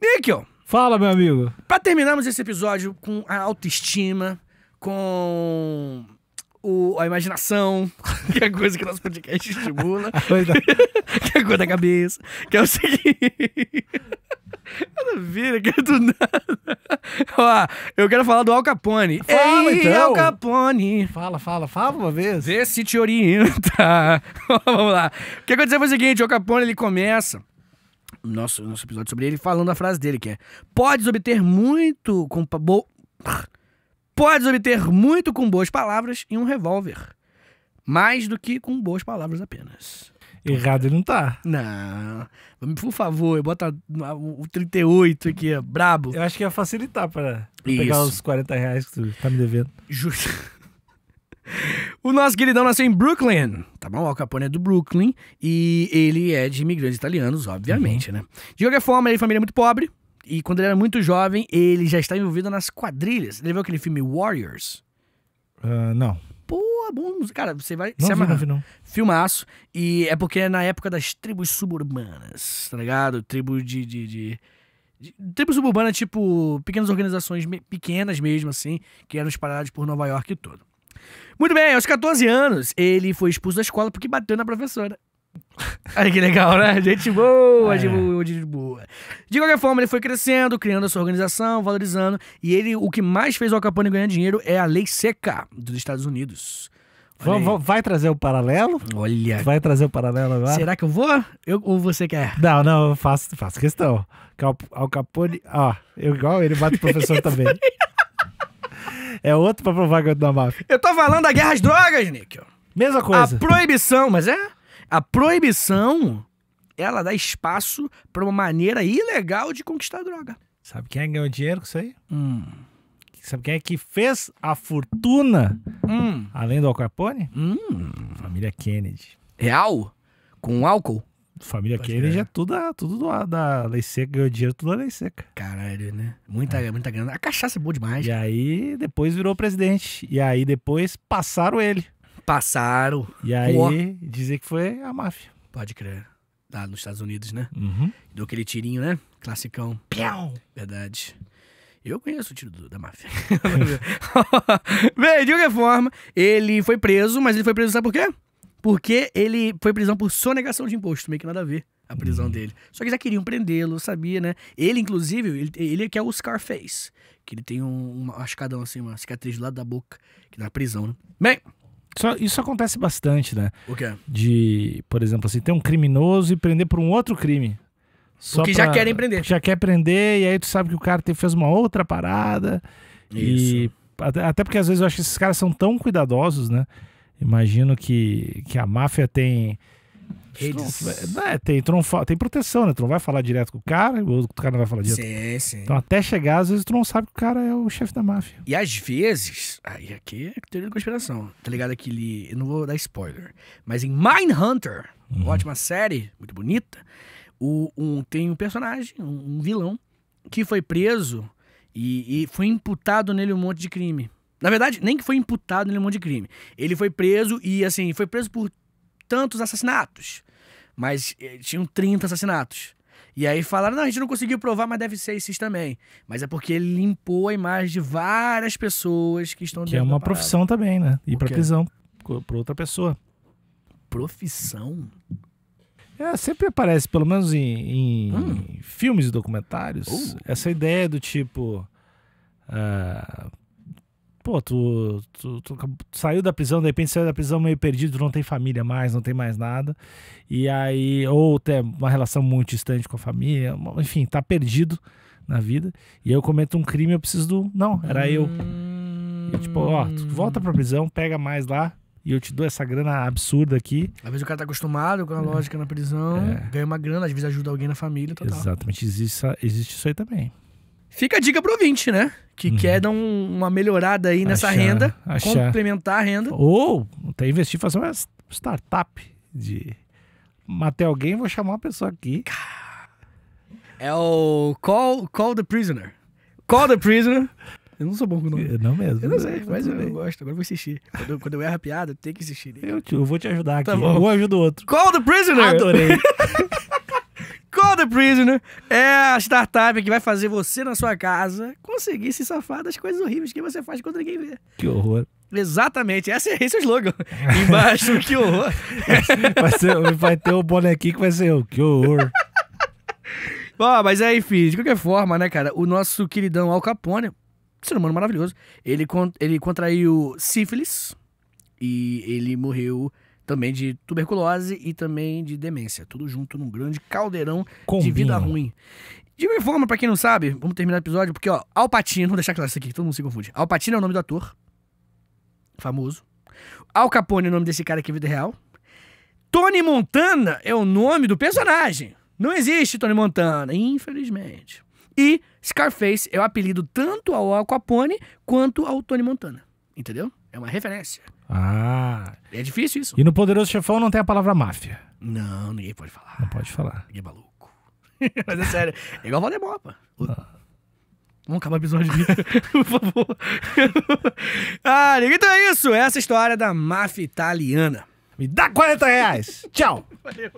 B: Níquel! Fala, meu amigo. Para terminarmos esse episódio com a autoestima, com o, a imaginação, que é a coisa que nosso podcast estimula, que é a cor da cabeça, que é o seguinte. Vira né? que do nada. Ó, eu quero falar do Al Capone. Fala, Ei, então. Al
A: Capone. Fala, fala, fala uma vez.
B: Vê se te orienta. Vamos lá. O que aconteceu foi o seguinte, o Al Capone, ele começa nosso, nosso episódio sobre ele falando a frase dele, que é Podes obter muito com... Bo... Podes obter muito com boas palavras e um revólver. Mais do que com boas palavras apenas. Errado ele não tá. Não. Por favor, bota o 38 aqui, ó, brabo. Eu acho que ia facilitar para pegar os
A: 40 reais que tu tá me devendo. Justo. O
B: nosso queridão nasceu em Brooklyn, tá bom? O Al Capone é do Brooklyn e ele é de imigrantes italianos, obviamente, uhum. né? De qualquer forma, ele é família muito pobre e quando ele era muito jovem, ele já está envolvido nas quadrilhas. Ele viu aquele filme Warriors? Uh, não. Pô, bom. Cara, você vai não se vi, Não vi, não. Filmaço. E é porque é na época das tribos suburbanas, tá ligado? Tribo de, de, de... Tribo suburbana, tipo, pequenas organizações me pequenas mesmo, assim, que eram espalhadas por Nova York e todo. Muito bem, aos 14 anos, ele foi expulso da escola porque bateu na professora. Olha que legal, né? Gente boa, é. gente boa, De qualquer forma, ele foi crescendo, criando a sua organização, valorizando. E ele, o que mais fez o Al Capone ganhar dinheiro é a lei seca dos Estados Unidos. Vai,
A: vai trazer o paralelo? Olha. Vai trazer o paralelo agora? Será
B: que eu vou? Eu, ou você quer?
A: Não, não, eu faço, faço questão. Al Capone. Ó, ah, eu igual ele bate o professor também. é outro pra provar que eu tô na máfia.
B: Eu tô falando da guerra às drogas, Níquel.
A: Mesma coisa. A
B: proibição, mas é? A
A: proibição,
B: ela dá espaço para uma maneira ilegal de conquistar droga.
A: Sabe quem é que ganhou dinheiro com isso aí? Hum. Sabe quem é que fez a fortuna, hum. além do Al Capone? Hum. Família Kennedy. Real? Com álcool? Família Pode Kennedy ver. é tudo, tudo do, da lei seca, ganhou dinheiro tudo da lei seca. Caralho, né? Muita, é. muita grana. A cachaça é boa demais. E aí, depois virou presidente. E aí, depois passaram ele. Passaram. E aí,
B: dizer que foi a máfia. Pode crer. Lá nos Estados Unidos, né? Uhum. Deu aquele tirinho, né? Classicão. Piau! Verdade. Eu conheço o tiro do, da máfia. Bem, de qualquer forma, ele foi preso, mas ele foi preso, sabe por quê? Porque ele foi prisão por sonegação de imposto, meio que nada a ver a prisão uhum. dele. Só que já queriam prendê-lo, sabia, né? Ele, inclusive, ele, ele é que é o Scarface, que ele tem um, um machucadão assim, uma cicatriz do lado da boca, que na prisão, né?
A: Bem, isso, isso, acontece bastante, né? O quê? De, por exemplo, assim, ter um criminoso e prender por um outro crime. Só o que pra, já querem prender. Já quer prender, e aí tu sabe que o cara te, fez uma outra parada. Isso. E, até, até porque às vezes eu acho que esses caras são tão cuidadosos, né? Imagino que, que a máfia tem não, é, tem, tu não fa... tem proteção, né? Tu não vai falar direto com o cara, o outro cara não vai falar direto. Sim, sim. Então até chegar, às vezes tu não sabe que o cara é o chefe da máfia.
B: E às vezes, aí aqui é teoria da conspiração, tá ligado? Aquele, eu não vou dar spoiler, mas em Mindhunter, uhum. ótima série, muito bonita, o, um, tem um personagem, um, um vilão, que foi preso e, e foi imputado nele um monte de crime. Na verdade, nem que foi imputado nele um monte de crime. Ele foi preso e, assim, foi preso por tantos assassinatos. Mas eh, tinham 30 assassinatos. E aí falaram, não, a gente não conseguiu provar, mas deve ser esses também. Mas é porque ele limpou a imagem de várias pessoas que estão que dentro. Que é uma profissão também, né? Ir pra prisão por outra pessoa. Profissão?
A: É, sempre aparece, pelo menos em, em hum. filmes e documentários, uh. essa ideia do tipo. Uh, pô, tu, tu, tu, tu, saiu da prisão, de repente saiu da prisão meio perdido, não tem família mais, não tem mais nada. E aí, ou tem uma relação muito distante com a família, enfim, tá perdido na vida. E eu cometo um crime, eu preciso do. Não, era eu. tipo, ó, tu volta pra prisão, pega mais lá, e eu te dou essa grana absurda aqui. Às vezes o cara tá acostumado com a é. lógica na prisão, é. ganha uma grana, às vezes ajuda alguém na família, total. Exatamente, existe, existe isso aí também.
B: Fica a dica pro ouvinte, né? Que uhum. quer dar um, uma melhorada aí nessa achar, renda, achar. complementar a renda.
A: Ou até investir, fazer uma startup de... matar alguém, vou chamar uma pessoa aqui.
B: É o Call, call the Prisoner. Call the Prisoner. Eu não sou bom com o nome. Eu não mesmo. Eu não sei, né? mas eu, eu gosto. Agora eu vou assistir. Quando eu, quando eu erro a piada, tem que assistir. Eu, eu, vou te ajudar tá aqui. Bom. Um ajuda o outro. Call the Prisoner! Adorei. the Prisoner né? é a startup que vai fazer você na sua casa conseguir se safar das coisas horríveis que você faz quando ninguém vê. Que horror. Exatamente, é esse é, esse o slogan. Embaixo, que horror. Vai,
A: ser, vai ter o um bonequinho que vai ser o que horror.
B: Bom, mas é, enfim, de qualquer forma, né, cara, o nosso queridão Al Capone, ser humano maravilhoso, ele, ele contraiu sífilis e ele morreu também de tuberculose e também de demência. Tudo junto num grande caldeirão Combina. de vida ruim. De uma forma, pra quem não sabe, vamos terminar o episódio, porque, ó, Alpatino, vou deixar claro isso aqui, todo mundo se confunde. Alpatino é o nome do ator. Famoso. Al Capone é o nome desse cara aqui, é vida real. Tony Montana é o nome do personagem. Não existe Tony Montana, infelizmente. E Scarface é o apelido tanto ao Al Capone quanto ao Tony Montana. Entendeu? É uma referência.
A: Ah. É difícil isso. E no Poderoso Chefão não tem a palavra máfia. Não, ninguém pode falar. Não pode falar. Ninguém é maluco.
B: Mas é sério. É igual Valdemar, pô. Ah.
A: Vamos acabar o episódio aqui, por favor.
B: ah, então é isso. Essa é a história da máfia italiana. Me dá
A: 40 reais. Tchau. Valeu.